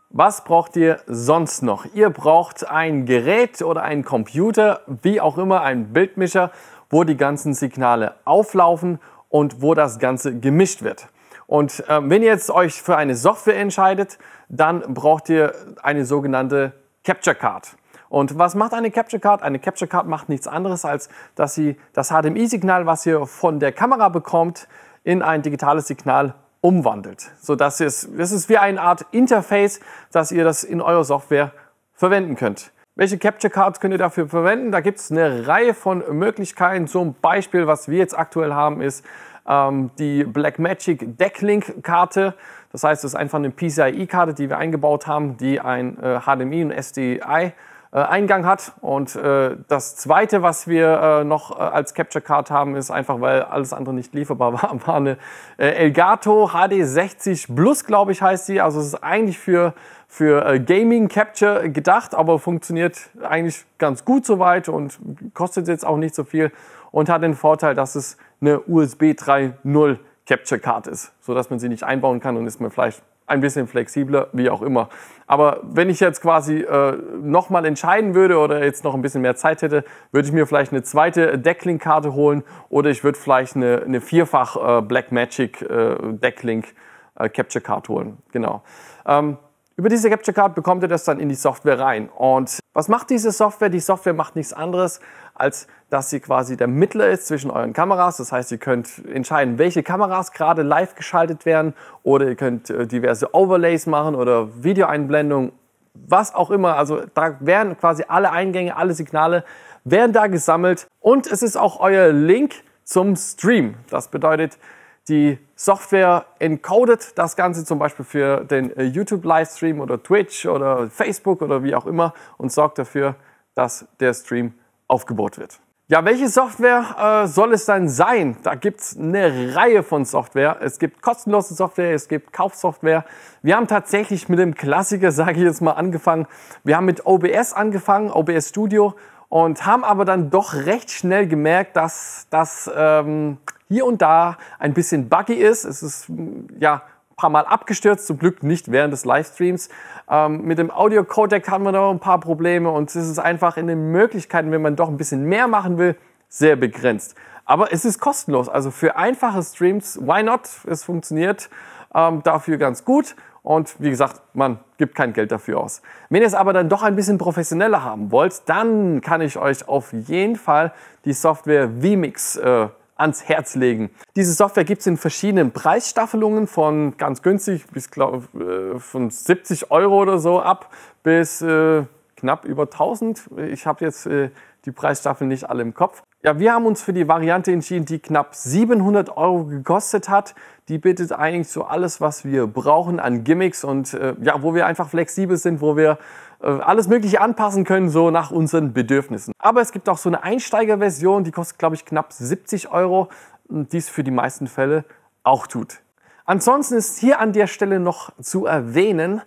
Was braucht ihr sonst noch? Ihr braucht ein Gerät oder einen Computer, wie auch immer, einen Bildmischer, wo die ganzen Signale auflaufen und wo das Ganze gemischt wird. Und ähm, wenn ihr jetzt euch für eine Software entscheidet, dann braucht ihr eine sogenannte Capture Card. Und was macht eine Capture Card? Eine Capture Card macht nichts anderes, als dass sie das HDMI-Signal, was ihr von der Kamera bekommt, in ein digitales Signal umwandelt. So dass es, das ist wie eine Art Interface, dass ihr das in eurer Software verwenden könnt. Welche Capture Cards könnt ihr dafür verwenden? Da gibt es eine Reihe von Möglichkeiten. Zum Beispiel, was wir jetzt aktuell haben, ist ähm, die Blackmagic Decklink-Karte. Das heißt, es ist einfach eine PCIe-Karte, die wir eingebaut haben, die ein äh, HDMI und SDI äh, Eingang hat. Und äh, das Zweite, was wir äh, noch äh, als Capture Card haben, ist einfach, weil alles andere nicht lieferbar war, war eine äh, Elgato HD60 Plus, glaube ich, heißt sie. Also es ist eigentlich für für äh, Gaming Capture gedacht, aber funktioniert eigentlich ganz gut soweit und kostet jetzt auch nicht so viel und hat den Vorteil, dass es eine USB 3.0 Capture Card ist, sodass man sie nicht einbauen kann und ist man vielleicht ein bisschen flexibler, wie auch immer. Aber wenn ich jetzt quasi äh, nochmal entscheiden würde oder jetzt noch ein bisschen mehr Zeit hätte, würde ich mir vielleicht eine zweite Decklink-Karte holen oder ich würde vielleicht eine, eine vierfach äh, Blackmagic äh, Decklink äh, Capture Card holen. Genau. Ähm, über diese Capture Card bekommt ihr das dann in die Software rein. Und was macht diese Software? Die Software macht nichts anderes, als dass sie quasi der Mittler ist zwischen euren Kameras. Das heißt, ihr könnt entscheiden, welche Kameras gerade live geschaltet werden oder ihr könnt äh, diverse Overlays machen oder Videoeinblendungen, was auch immer. Also da werden quasi alle Eingänge, alle Signale werden da gesammelt und es ist auch euer Link zum Stream. Das bedeutet, die Software encodet das Ganze zum Beispiel für den äh, YouTube-Livestream oder Twitch oder Facebook oder wie auch immer und sorgt dafür, dass der Stream aufgebaut wird. Ja, welche Software äh, soll es dann sein? Da gibt es eine Reihe von Software. Es gibt kostenlose Software, es gibt Kaufsoftware. Wir haben tatsächlich mit dem Klassiker, sage ich jetzt mal, angefangen. Wir haben mit OBS angefangen, OBS Studio, und haben aber dann doch recht schnell gemerkt, dass das ähm, hier und da ein bisschen buggy ist. Es ist hm, ja ein paar Mal abgestürzt, zum Glück nicht während des Livestreams. Ähm, mit dem Audio-Codec haben wir noch ein paar Probleme und es ist einfach in den Möglichkeiten, wenn man doch ein bisschen mehr machen will, sehr begrenzt. Aber es ist kostenlos, also für einfache Streams, why not? Es funktioniert ähm, dafür ganz gut und wie gesagt, man gibt kein Geld dafür aus. Wenn ihr es aber dann doch ein bisschen professioneller haben wollt, dann kann ich euch auf jeden Fall die Software vMix äh, ans Herz legen. Diese Software gibt es in verschiedenen Preisstaffelungen von ganz günstig bis glaub, äh, von 70 Euro oder so ab bis äh, knapp über 1000. Ich habe jetzt äh, die Preisstaffel nicht alle im Kopf. Ja, wir haben uns für die Variante entschieden, die knapp 700 Euro gekostet hat. Die bietet eigentlich so alles, was wir brauchen an Gimmicks und äh, ja, wo wir einfach flexibel sind, wo wir äh, alles mögliche anpassen können, so nach unseren Bedürfnissen. Aber es gibt auch so eine Einsteigerversion, die kostet, glaube ich, knapp 70 Euro, die es für die meisten Fälle auch tut. Ansonsten ist hier an der Stelle noch zu erwähnen,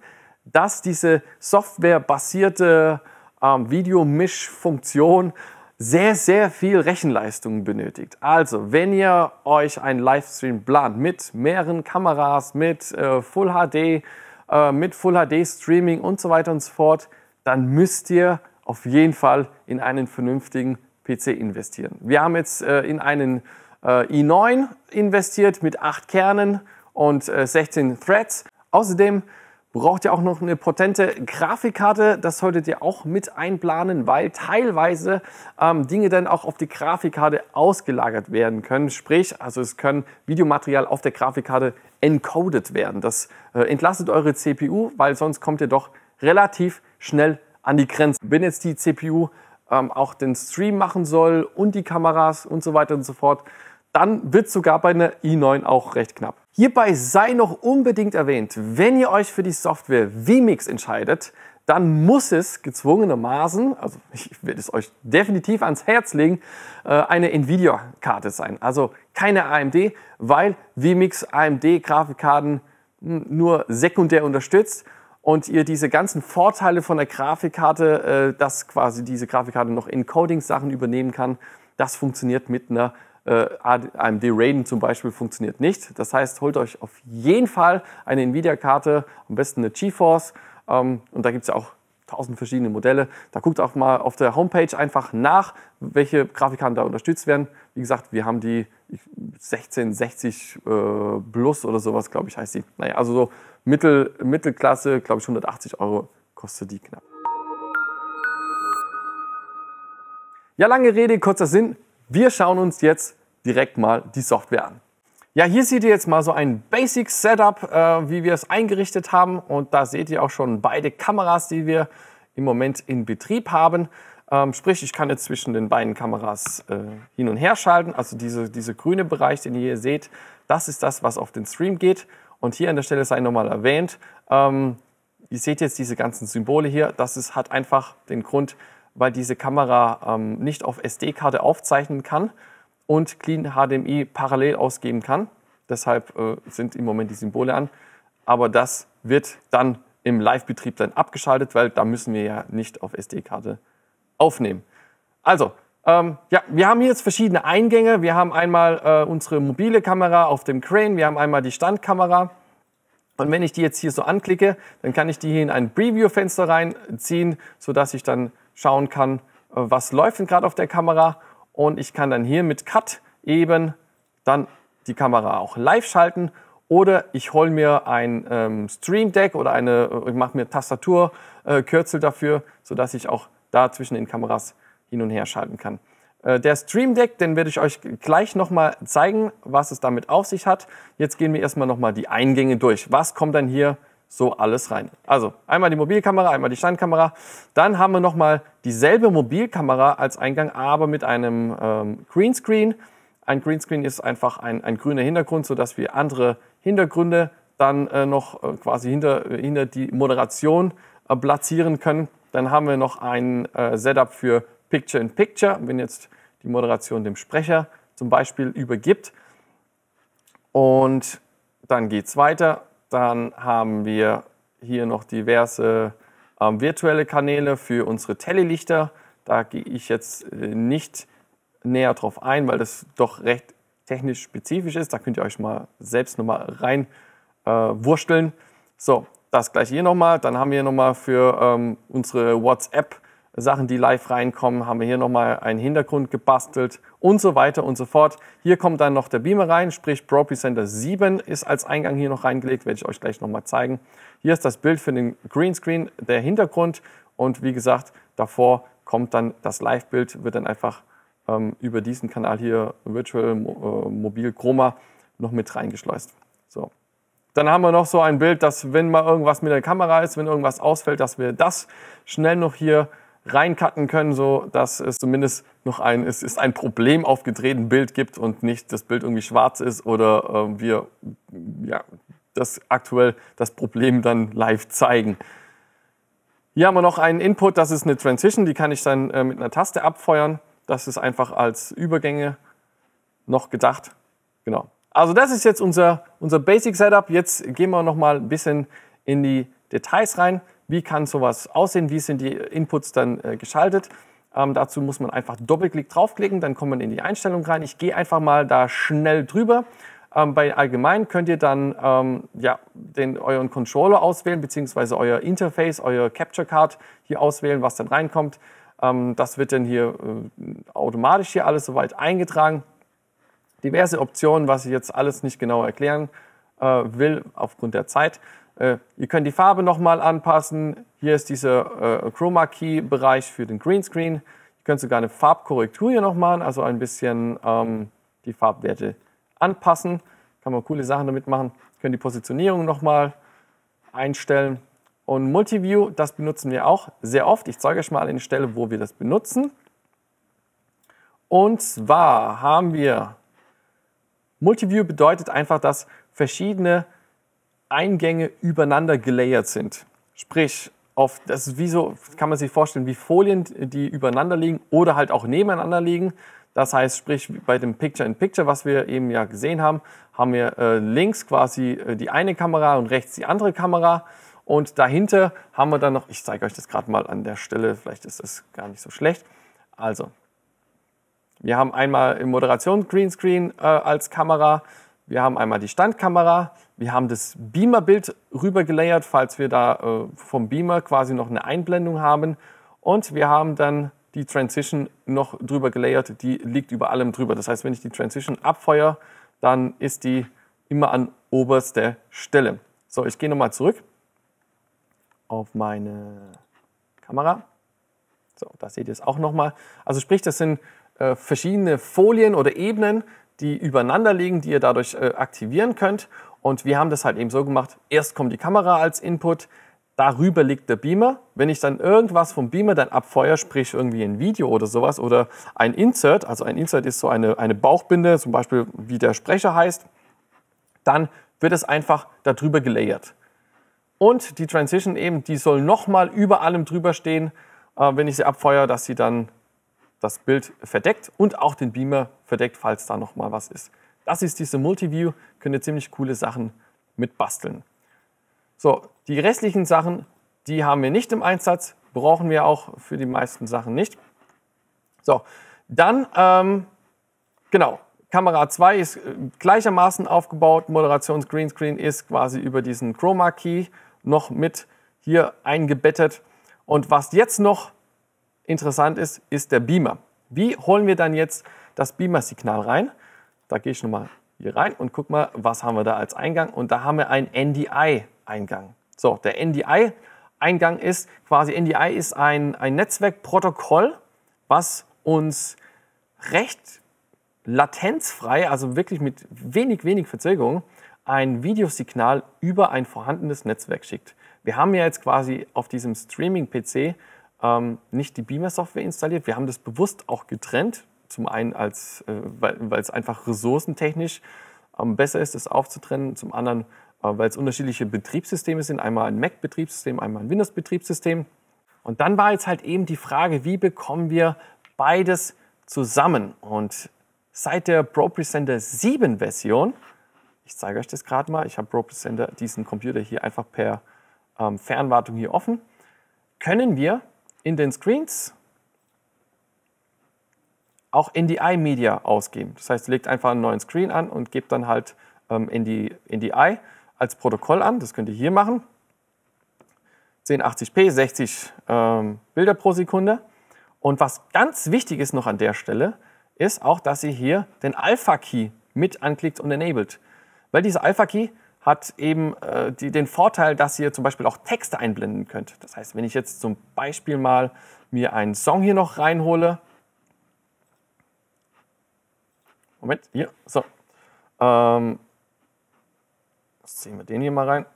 dass diese softwarebasierte ähm, Videomischfunktion sehr, sehr viel Rechenleistung benötigt. Also, wenn ihr euch einen Livestream plant mit mehreren Kameras, mit äh, Full HD, äh, mit Full HD Streaming und so weiter und so fort, dann müsst ihr auf jeden Fall in einen vernünftigen PC investieren. Wir haben jetzt äh, in einen äh, i9 investiert mit 8 Kernen und 16 äh, Threads. Außerdem Braucht ihr auch noch eine potente Grafikkarte? Das solltet ihr auch mit einplanen, weil teilweise ähm, Dinge dann auch auf die Grafikkarte ausgelagert werden können. Sprich, also es können Videomaterial auf der Grafikkarte encoded werden. Das äh, entlastet eure CPU, weil sonst kommt ihr doch relativ schnell an die Grenze. Wenn jetzt die CPU ähm, auch den Stream machen soll und die Kameras und so weiter und so fort, dann wird sogar bei einer i9 auch recht knapp. Hierbei sei noch unbedingt erwähnt, wenn ihr euch für die Software vMix entscheidet, dann muss es gezwungenermaßen, also ich werde es euch definitiv ans Herz legen, äh, eine Nvidia-Karte sein. Also keine AMD, weil vMix AMD-Grafikkarten hm, nur sekundär unterstützt und ihr diese ganzen Vorteile von der Grafikkarte, äh, dass quasi diese Grafikkarte noch Encoding-Sachen übernehmen kann, das funktioniert mit einer äh, AMD Raiden zum Beispiel funktioniert nicht. Das heißt, holt euch auf jeden Fall eine Nvidia-Karte, am besten eine GeForce. Ähm, und da gibt es ja auch tausend verschiedene Modelle. Da guckt auch mal auf der Homepage einfach nach, welche Grafikkarten da unterstützt werden. Wie gesagt, wir haben die 1660 äh, Plus oder sowas, glaube ich, heißt die. Naja, also so Mittel, Mittelklasse, glaube ich, 180 Euro kostet die knapp. Ja, lange Rede, kurzer Sinn. Wir schauen uns jetzt direkt mal die Software an. Ja, hier seht ihr jetzt mal so ein Basic Setup, äh, wie wir es eingerichtet haben. Und da seht ihr auch schon beide Kameras, die wir im Moment in Betrieb haben. Ähm, sprich, ich kann jetzt zwischen den beiden Kameras äh, hin und her schalten. Also diese, diese grüne Bereich, den ihr hier seht, das ist das, was auf den Stream geht. Und hier an der Stelle sei nochmal erwähnt, ähm, ihr seht jetzt diese ganzen Symbole hier. Das ist, hat einfach den Grund, weil diese Kamera ähm, nicht auf SD-Karte aufzeichnen kann und Clean HDMI parallel ausgeben kann. Deshalb äh, sind im Moment die Symbole an. Aber das wird dann im Live-Betrieb dann abgeschaltet, weil da müssen wir ja nicht auf SD-Karte aufnehmen. Also, ähm, ja, wir haben hier jetzt verschiedene Eingänge. Wir haben einmal äh, unsere mobile Kamera auf dem Crane, wir haben einmal die Standkamera. Und wenn ich die jetzt hier so anklicke, dann kann ich die hier in ein Preview-Fenster reinziehen, sodass ich dann schauen kann, äh, was läuft denn gerade auf der Kamera. Und ich kann dann hier mit Cut eben dann die Kamera auch live schalten. Oder ich hole mir ein ähm, Stream Deck oder eine, äh, ich mache mir Tastaturkürzel äh, dafür, sodass ich auch da zwischen den Kameras hin und her schalten kann. Äh, der Stream Deck, den werde ich euch gleich nochmal zeigen, was es damit auf sich hat. Jetzt gehen wir erstmal nochmal die Eingänge durch. Was kommt dann hier so alles rein. Also einmal die Mobilkamera, einmal die Standkamera. Dann haben wir nochmal dieselbe Mobilkamera als Eingang, aber mit einem ähm, Greenscreen. Ein Greenscreen ist einfach ein, ein grüner Hintergrund, sodass wir andere Hintergründe dann äh, noch äh, quasi hinter, äh, hinter die Moderation äh, platzieren können. Dann haben wir noch ein äh, Setup für picture in Picture, wenn jetzt die Moderation dem Sprecher zum Beispiel übergibt. Und dann geht es weiter dann haben wir hier noch diverse ähm, virtuelle Kanäle für unsere Telelichter. Da gehe ich jetzt äh, nicht näher drauf ein, weil das doch recht technisch spezifisch ist. Da könnt ihr euch mal selbst nochmal rein äh, wursteln. So, das gleich hier nochmal. Dann haben wir nochmal für ähm, unsere WhatsApp kanäle Sachen, die live reinkommen, haben wir hier nochmal einen Hintergrund gebastelt und so weiter und so fort. Hier kommt dann noch der Beamer rein, sprich Pro Presenter 7 ist als Eingang hier noch reingelegt, werde ich euch gleich nochmal zeigen. Hier ist das Bild für den Greenscreen, der Hintergrund und wie gesagt, davor kommt dann das Live-Bild, wird dann einfach ähm, über diesen Kanal hier Virtual äh, Mobil Chroma noch mit reingeschleust. So. Dann haben wir noch so ein Bild, dass wenn mal irgendwas mit der Kamera ist, wenn irgendwas ausfällt, dass wir das schnell noch hier reincutten können, so dass es zumindest noch ein, es ist ein Problem aufgedrehten Bild gibt und nicht das Bild irgendwie schwarz ist oder äh, wir ja, das aktuell das Problem dann live zeigen. Hier haben wir noch einen Input, das ist eine Transition, die kann ich dann äh, mit einer Taste abfeuern. Das ist einfach als Übergänge noch gedacht. Genau. Also das ist jetzt unser, unser Basic Setup. Jetzt gehen wir nochmal ein bisschen in die Details rein. Wie kann sowas aussehen? Wie sind die Inputs dann äh, geschaltet? Ähm, dazu muss man einfach Doppelklick draufklicken, dann kommt man in die Einstellung rein. Ich gehe einfach mal da schnell drüber. Ähm, bei Allgemein könnt ihr dann ähm, ja, den, euren Controller auswählen, beziehungsweise euer Interface, euer Capture Card hier auswählen, was dann reinkommt. Ähm, das wird dann hier äh, automatisch hier alles soweit eingetragen. Diverse Optionen, was ich jetzt alles nicht genau erklären äh, will aufgrund der Zeit. Äh, ihr könnt die Farbe nochmal anpassen. Hier ist dieser äh, Chroma Key Bereich für den Greenscreen. Ihr könnt sogar eine Farbkorrektur hier noch machen, also ein bisschen ähm, die Farbwerte anpassen. Kann man coole Sachen damit machen. Ihr könnt die Positionierung nochmal einstellen. Und Multiview, das benutzen wir auch sehr oft. Ich zeige euch mal eine Stelle, wo wir das benutzen. Und zwar haben wir, Multiview bedeutet einfach, dass verschiedene Eingänge übereinander gelayert sind. Sprich, auf, das ist wie so, kann man sich vorstellen, wie Folien, die übereinander liegen oder halt auch nebeneinander liegen. Das heißt, sprich, bei dem Picture-in-Picture, -Picture, was wir eben ja gesehen haben, haben wir äh, links quasi äh, die eine Kamera und rechts die andere Kamera. Und dahinter haben wir dann noch, ich zeige euch das gerade mal an der Stelle, vielleicht ist das gar nicht so schlecht. Also, wir haben einmal im Moderation Greenscreen äh, als Kamera, wir haben einmal die Standkamera, wir haben das Beamer-Bild rübergelayert, falls wir da äh, vom Beamer quasi noch eine Einblendung haben. Und wir haben dann die Transition noch drüber gelayert, die liegt über allem drüber. Das heißt, wenn ich die Transition abfeuere, dann ist die immer an oberster Stelle. So, ich gehe nochmal zurück auf meine Kamera. So, da seht ihr es auch nochmal. Also sprich, das sind äh, verschiedene Folien oder Ebenen, die übereinander liegen, die ihr dadurch äh, aktivieren könnt. Und wir haben das halt eben so gemacht, erst kommt die Kamera als Input, darüber liegt der Beamer. Wenn ich dann irgendwas vom Beamer dann abfeuere, sprich irgendwie ein Video oder sowas oder ein Insert, also ein Insert ist so eine, eine Bauchbinde, zum Beispiel wie der Sprecher heißt, dann wird es einfach darüber gelayert. Und die Transition eben, die soll nochmal über allem drüber stehen, äh, wenn ich sie abfeuere, dass sie dann das Bild verdeckt und auch den Beamer verdeckt, falls da nochmal was ist. Das ist diese Multiview, könnt ihr ziemlich coole Sachen mit basteln. So, die restlichen Sachen, die haben wir nicht im Einsatz, brauchen wir auch für die meisten Sachen nicht. So, dann, ähm, genau, Kamera 2 ist äh, gleichermaßen aufgebaut, Moderations Greenscreen ist quasi über diesen Chroma Key noch mit hier eingebettet. Und was jetzt noch interessant ist, ist der Beamer. Wie holen wir dann jetzt das Beamer-Signal rein? Da gehe ich nochmal hier rein und guck mal, was haben wir da als Eingang? Und da haben wir einen NDI-Eingang. So, der NDI-Eingang ist quasi, NDI ist ein, ein Netzwerkprotokoll, was uns recht latenzfrei, also wirklich mit wenig, wenig Verzögerung, ein Videosignal über ein vorhandenes Netzwerk schickt. Wir haben ja jetzt quasi auf diesem Streaming-PC ähm, nicht die Beamer-Software installiert. Wir haben das bewusst auch getrennt. Zum einen, als, äh, weil es einfach ressourcentechnisch ähm, besser ist, es aufzutrennen. Zum anderen, äh, weil es unterschiedliche Betriebssysteme sind. Einmal ein Mac-Betriebssystem, einmal ein Windows-Betriebssystem. Und dann war jetzt halt eben die Frage, wie bekommen wir beides zusammen? Und seit der ProPresenter 7 Version, ich zeige euch das gerade mal, ich habe ProPresenter, diesen Computer hier einfach per ähm, Fernwartung hier offen, können wir in den Screens auch in die iMedia ausgeben. Das heißt, legt einfach einen neuen Screen an und gebt dann halt ähm, die i als Protokoll an. Das könnt ihr hier machen. 1080p, 60 ähm, Bilder pro Sekunde. Und was ganz wichtig ist noch an der Stelle, ist auch, dass ihr hier den Alpha-Key mit anklickt und enabled. Weil dieser Alpha-Key hat eben äh, die, den Vorteil, dass ihr zum Beispiel auch Texte einblenden könnt. Das heißt, wenn ich jetzt zum Beispiel mal mir einen Song hier noch reinhole. Moment, hier, so. Ähm, ziehen wir den hier mal rein.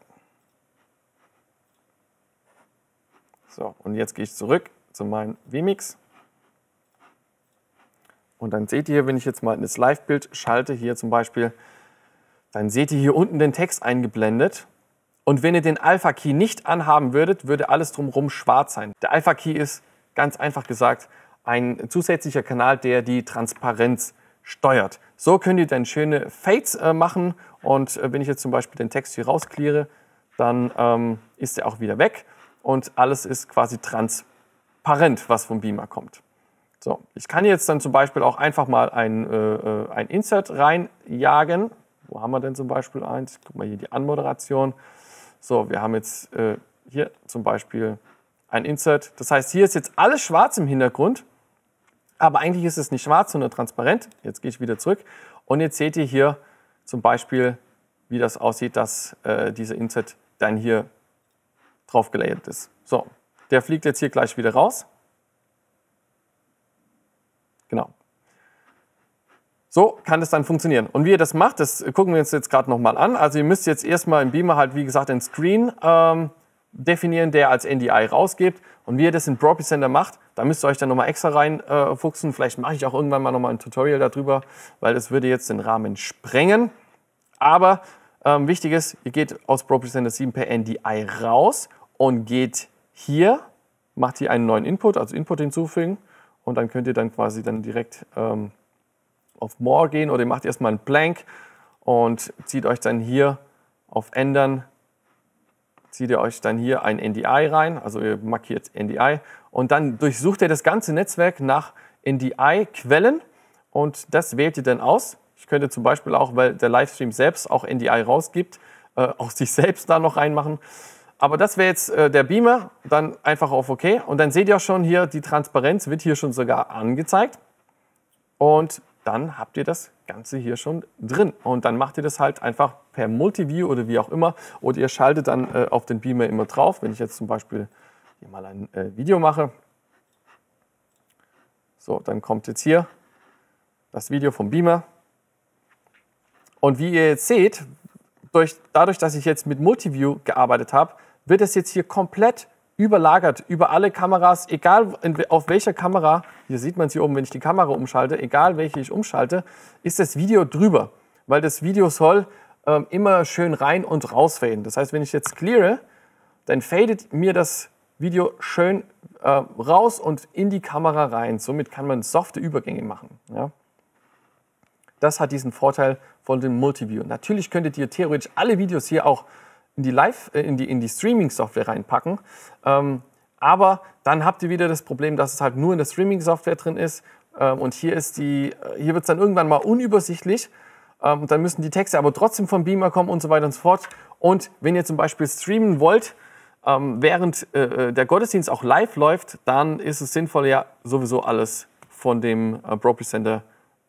So, und jetzt gehe ich zurück zu meinem Vmix. Und dann seht ihr, wenn ich jetzt mal das Live-Bild schalte, hier zum Beispiel, dann seht ihr hier unten den Text eingeblendet. Und wenn ihr den Alpha-Key nicht anhaben würdet, würde alles drumherum schwarz sein. Der Alpha-Key ist, ganz einfach gesagt, ein zusätzlicher Kanal, der die Transparenz steuert. So könnt ihr dann schöne Fades äh, machen. Und äh, wenn ich jetzt zum Beispiel den Text hier rauscleare, dann ähm, ist er auch wieder weg. Und alles ist quasi transparent, was vom Beamer kommt. So, ich kann jetzt dann zum Beispiel auch einfach mal ein, äh, äh ein Insert reinjagen. Wo haben wir denn zum Beispiel eins? Guck mal hier die Anmoderation. So, wir haben jetzt äh, hier zum Beispiel ein Insert. Das heißt, hier ist jetzt alles schwarz im Hintergrund, aber eigentlich ist es nicht schwarz, sondern transparent. Jetzt gehe ich wieder zurück und jetzt seht ihr hier zum Beispiel, wie das aussieht, dass äh, dieser Insert dann hier drauf gelayert ist. So, der fliegt jetzt hier gleich wieder raus. So kann das dann funktionieren. Und wie ihr das macht, das gucken wir uns jetzt gerade nochmal an. Also ihr müsst jetzt erstmal im Beamer halt, wie gesagt, den Screen ähm, definieren, der als NDI rausgibt. Und wie ihr das in Property Center macht, da müsst ihr euch dann nochmal extra reinfuchsen. Äh, Vielleicht mache ich auch irgendwann mal nochmal ein Tutorial darüber, weil das würde jetzt den Rahmen sprengen. Aber ähm, wichtig ist, ihr geht aus Property Center 7 per NDI raus und geht hier, macht hier einen neuen Input, also Input hinzufügen. Und dann könnt ihr dann quasi dann direkt... Ähm, auf More gehen oder ihr macht erstmal einen Plank und zieht euch dann hier auf Ändern, zieht ihr euch dann hier ein NDI rein, also ihr markiert NDI und dann durchsucht ihr das ganze Netzwerk nach NDI-Quellen und das wählt ihr dann aus. Ich könnte zum Beispiel auch, weil der Livestream selbst auch NDI rausgibt, äh, auch sich selbst da noch reinmachen. Aber das wäre jetzt äh, der Beamer, dann einfach auf OK. Und dann seht ihr auch schon hier, die Transparenz wird hier schon sogar angezeigt. Und dann habt ihr das Ganze hier schon drin. Und dann macht ihr das halt einfach per Multiview oder wie auch immer. Oder ihr schaltet dann äh, auf den Beamer immer drauf. Wenn ich jetzt zum Beispiel hier mal ein äh, Video mache. So, dann kommt jetzt hier das Video vom Beamer. Und wie ihr jetzt seht, durch, dadurch, dass ich jetzt mit Multiview gearbeitet habe, wird es jetzt hier komplett überlagert über alle Kameras, egal auf welcher Kamera, hier sieht man es hier oben, wenn ich die Kamera umschalte, egal welche ich umschalte, ist das Video drüber, weil das Video soll ähm, immer schön rein und raus faden. Das heißt, wenn ich jetzt cleare, dann fadet mir das Video schön äh, raus und in die Kamera rein. Somit kann man softe Übergänge machen. Ja? Das hat diesen Vorteil von dem Multiview. Natürlich könntet ihr theoretisch alle Videos hier auch in die Live, äh, in die, in die Streaming-Software reinpacken. Ähm, aber dann habt ihr wieder das Problem, dass es halt nur in der Streaming-Software drin ist. Ähm, und hier ist die, äh, hier wird es dann irgendwann mal unübersichtlich. Ähm, und dann müssen die Texte aber trotzdem vom Beamer kommen und so weiter und so fort. Und wenn ihr zum Beispiel streamen wollt, ähm, während äh, äh, der Gottesdienst auch live läuft, dann ist es sinnvoll, ja sowieso alles von dem äh, Pro Presenter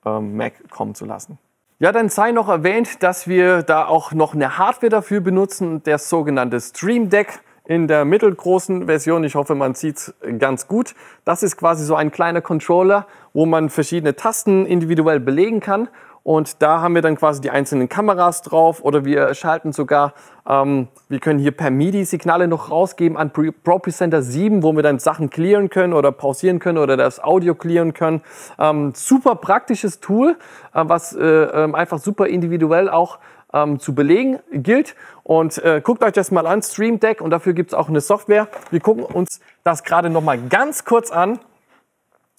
ähm, Mac kommen zu lassen. Ja, dann sei noch erwähnt, dass wir da auch noch eine Hardware dafür benutzen, der sogenannte Stream Deck in der mittelgroßen Version. Ich hoffe, man sieht's ganz gut. Das ist quasi so ein kleiner Controller, wo man verschiedene Tasten individuell belegen kann und da haben wir dann quasi die einzelnen Kameras drauf oder wir schalten sogar, ähm, wir können hier per MIDI Signale noch rausgeben an Propresenter 7, wo wir dann Sachen clearen können oder pausieren können oder das Audio clearen können. Ähm, super praktisches Tool, äh, was äh, ähm, einfach super individuell auch ähm, zu belegen gilt. Und äh, guckt euch das mal an, Stream Deck. Und dafür gibt es auch eine Software. Wir gucken uns das gerade nochmal ganz kurz an,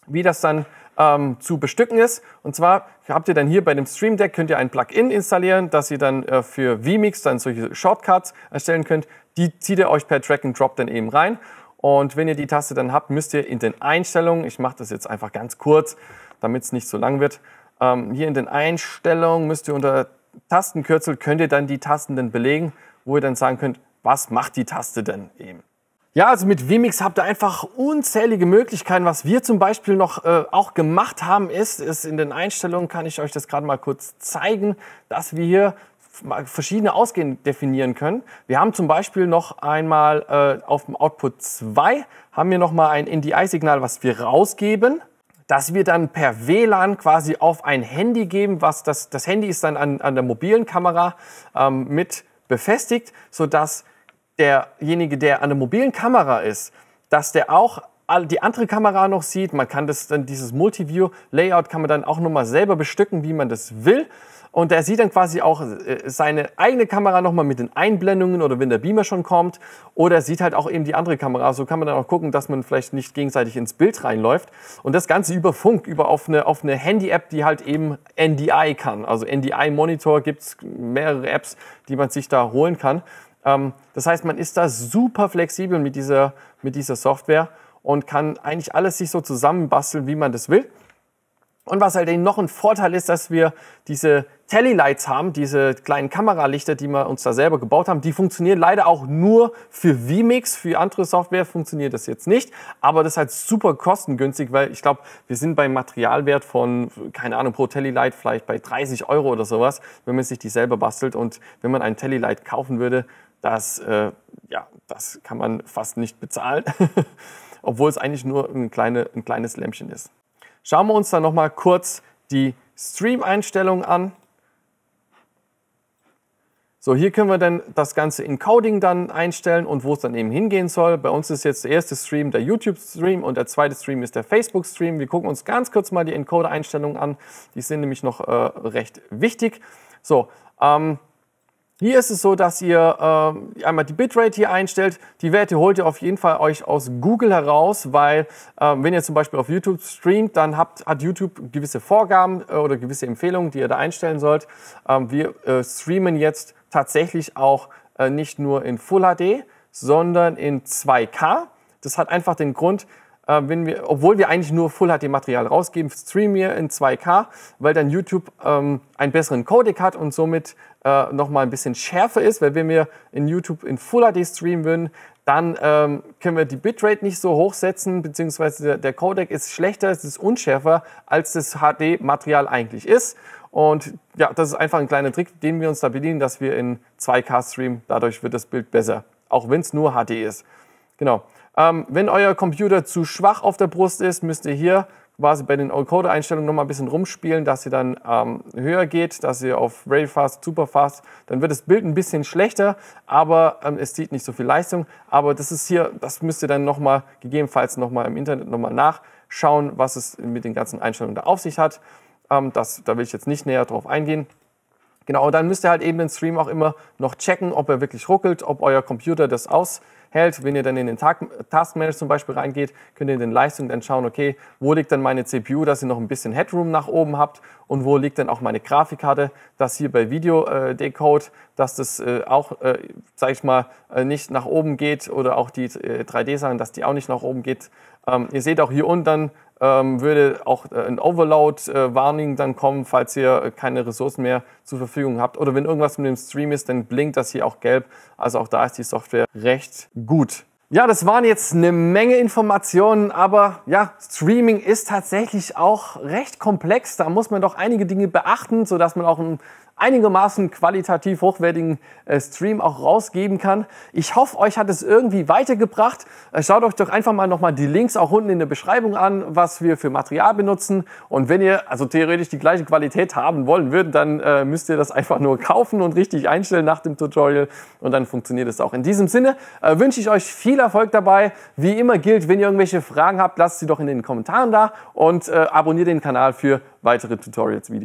wie das dann ähm, zu bestücken ist. Und zwar habt ihr dann hier bei dem Stream Deck könnt ihr ein Plugin installieren, dass ihr dann äh, für vMix dann solche Shortcuts erstellen könnt. Die zieht ihr euch per Track and Drop dann eben rein. Und wenn ihr die Taste dann habt, müsst ihr in den Einstellungen, ich mache das jetzt einfach ganz kurz, damit es nicht so lang wird, ähm, hier in den Einstellungen müsst ihr unter Tastenkürzel, könnt ihr dann die Tasten dann belegen, wo ihr dann sagen könnt, was macht die Taste denn eben. Ja, also mit Wemix habt ihr einfach unzählige Möglichkeiten. Was wir zum Beispiel noch äh, auch gemacht haben, ist, ist in den Einstellungen kann ich euch das gerade mal kurz zeigen, dass wir hier mal verschiedene Ausgänge definieren können. Wir haben zum Beispiel noch einmal äh, auf dem Output 2 haben wir noch mal ein NDI-Signal, was wir rausgeben dass wir dann per WLAN quasi auf ein Handy geben, was das, das Handy ist dann an, an der mobilen Kamera ähm, mit befestigt, so dass derjenige, der an der mobilen Kamera ist, dass der auch die andere Kamera noch sieht. Man kann das dann dieses Multiview-Layout kann man dann auch nochmal selber bestücken, wie man das will. Und er sieht dann quasi auch äh, seine eigene Kamera nochmal mit den Einblendungen oder wenn der Beamer schon kommt. Oder sieht halt auch eben die andere Kamera. So kann man dann auch gucken, dass man vielleicht nicht gegenseitig ins Bild reinläuft. Und das Ganze über Funk, über auf eine, auf eine Handy-App, die halt eben NDI kann. Also NDI Monitor gibt es mehrere Apps, die man sich da holen kann. Ähm, das heißt, man ist da super flexibel mit dieser, mit dieser Software und kann eigentlich alles sich so zusammenbasteln, wie man das will. Und was halt eben noch ein Vorteil ist, dass wir diese Telelights haben, diese kleinen Kameralichter, die wir uns da selber gebaut haben. Die funktionieren leider auch nur für vMix. Für andere Software funktioniert das jetzt nicht. Aber das ist halt super kostengünstig, weil ich glaube, wir sind beim Materialwert von, keine Ahnung, pro Telelight vielleicht bei 30 Euro oder sowas, wenn man sich die selber bastelt. Und wenn man einen Telelight kaufen würde, das, äh, ja, das kann man fast nicht bezahlen, obwohl es eigentlich nur ein, kleine, ein kleines Lämpchen ist. Schauen wir uns dann nochmal kurz die Stream-Einstellungen an. So, hier können wir dann das Ganze Encoding dann einstellen und wo es dann eben hingehen soll. Bei uns ist jetzt der erste Stream der YouTube-Stream und der zweite Stream ist der Facebook-Stream. Wir gucken uns ganz kurz mal die Encoder-Einstellungen an. Die sind nämlich noch äh, recht wichtig. So, ähm, hier ist es so, dass ihr äh, einmal die Bitrate hier einstellt. Die Werte holt ihr auf jeden Fall euch aus Google heraus, weil äh, wenn ihr zum Beispiel auf YouTube streamt, dann habt, hat YouTube gewisse Vorgaben äh, oder gewisse Empfehlungen, die ihr da einstellen sollt. Ähm, wir äh, streamen jetzt tatsächlich auch äh, nicht nur in Full HD, sondern in 2K. Das hat einfach den Grund, ähm, wenn wir, obwohl wir eigentlich nur Full HD Material rausgeben, streamen wir in 2K, weil dann YouTube ähm, einen besseren Codec hat und somit äh, nochmal ein bisschen schärfer ist, weil wenn wir in YouTube in Full HD streamen würden, dann ähm, können wir die Bitrate nicht so hoch setzen, beziehungsweise der, der Codec ist schlechter, es ist unschärfer, als das HD-Material eigentlich ist. Und ja, das ist einfach ein kleiner Trick, den wir uns da bedienen, dass wir in 2K streamen. Dadurch wird das Bild besser, auch wenn es nur HD ist. Genau. Ähm, wenn euer Computer zu schwach auf der Brust ist, müsst ihr hier quasi bei den Encoder-Einstellungen nochmal ein bisschen rumspielen, dass sie dann ähm, höher geht, dass sie auf very fast, super fast, dann wird das Bild ein bisschen schlechter, aber ähm, es sieht nicht so viel Leistung. Aber das ist hier, das müsst ihr dann nochmal, gegebenenfalls nochmal im Internet nochmal nachschauen, was es mit den ganzen Einstellungen da auf sich hat. Ähm, das, da will ich jetzt nicht näher drauf eingehen. Genau, und dann müsst ihr halt eben den Stream auch immer noch checken, ob er wirklich ruckelt, ob euer Computer das aushält. Wenn ihr dann in den Task Manager zum Beispiel reingeht, könnt ihr in den Leistungen dann schauen, okay, wo liegt dann meine CPU, dass ihr noch ein bisschen Headroom nach oben habt und wo liegt dann auch meine Grafikkarte, dass hier bei Video äh, Decode, dass das äh, auch, äh, sag ich mal, äh, nicht nach oben geht oder auch die 3D-Sachen, äh, dass die auch nicht nach oben geht. Ähm, ihr seht auch hier unten dann ähm, würde auch ein äh, Overload-Warning äh, dann kommen, falls ihr äh, keine Ressourcen mehr zur Verfügung habt. Oder wenn irgendwas mit dem Stream ist, dann blinkt das hier auch gelb. Also auch da ist die Software recht gut. Ja, das waren jetzt eine Menge Informationen, aber ja, Streaming ist tatsächlich auch recht komplex. Da muss man doch einige Dinge beachten, sodass man auch ein einigermaßen qualitativ hochwertigen äh, Stream auch rausgeben kann. Ich hoffe, euch hat es irgendwie weitergebracht. Äh, schaut euch doch einfach mal nochmal die Links auch unten in der Beschreibung an, was wir für Material benutzen. Und wenn ihr also theoretisch die gleiche Qualität haben wollen würdet, dann äh, müsst ihr das einfach nur kaufen und richtig einstellen nach dem Tutorial und dann funktioniert es auch. In diesem Sinne äh, wünsche ich euch viel Erfolg dabei. Wie immer gilt, wenn ihr irgendwelche Fragen habt, lasst sie doch in den Kommentaren da und äh, abonniert den Kanal für weitere Tutorials-Videos.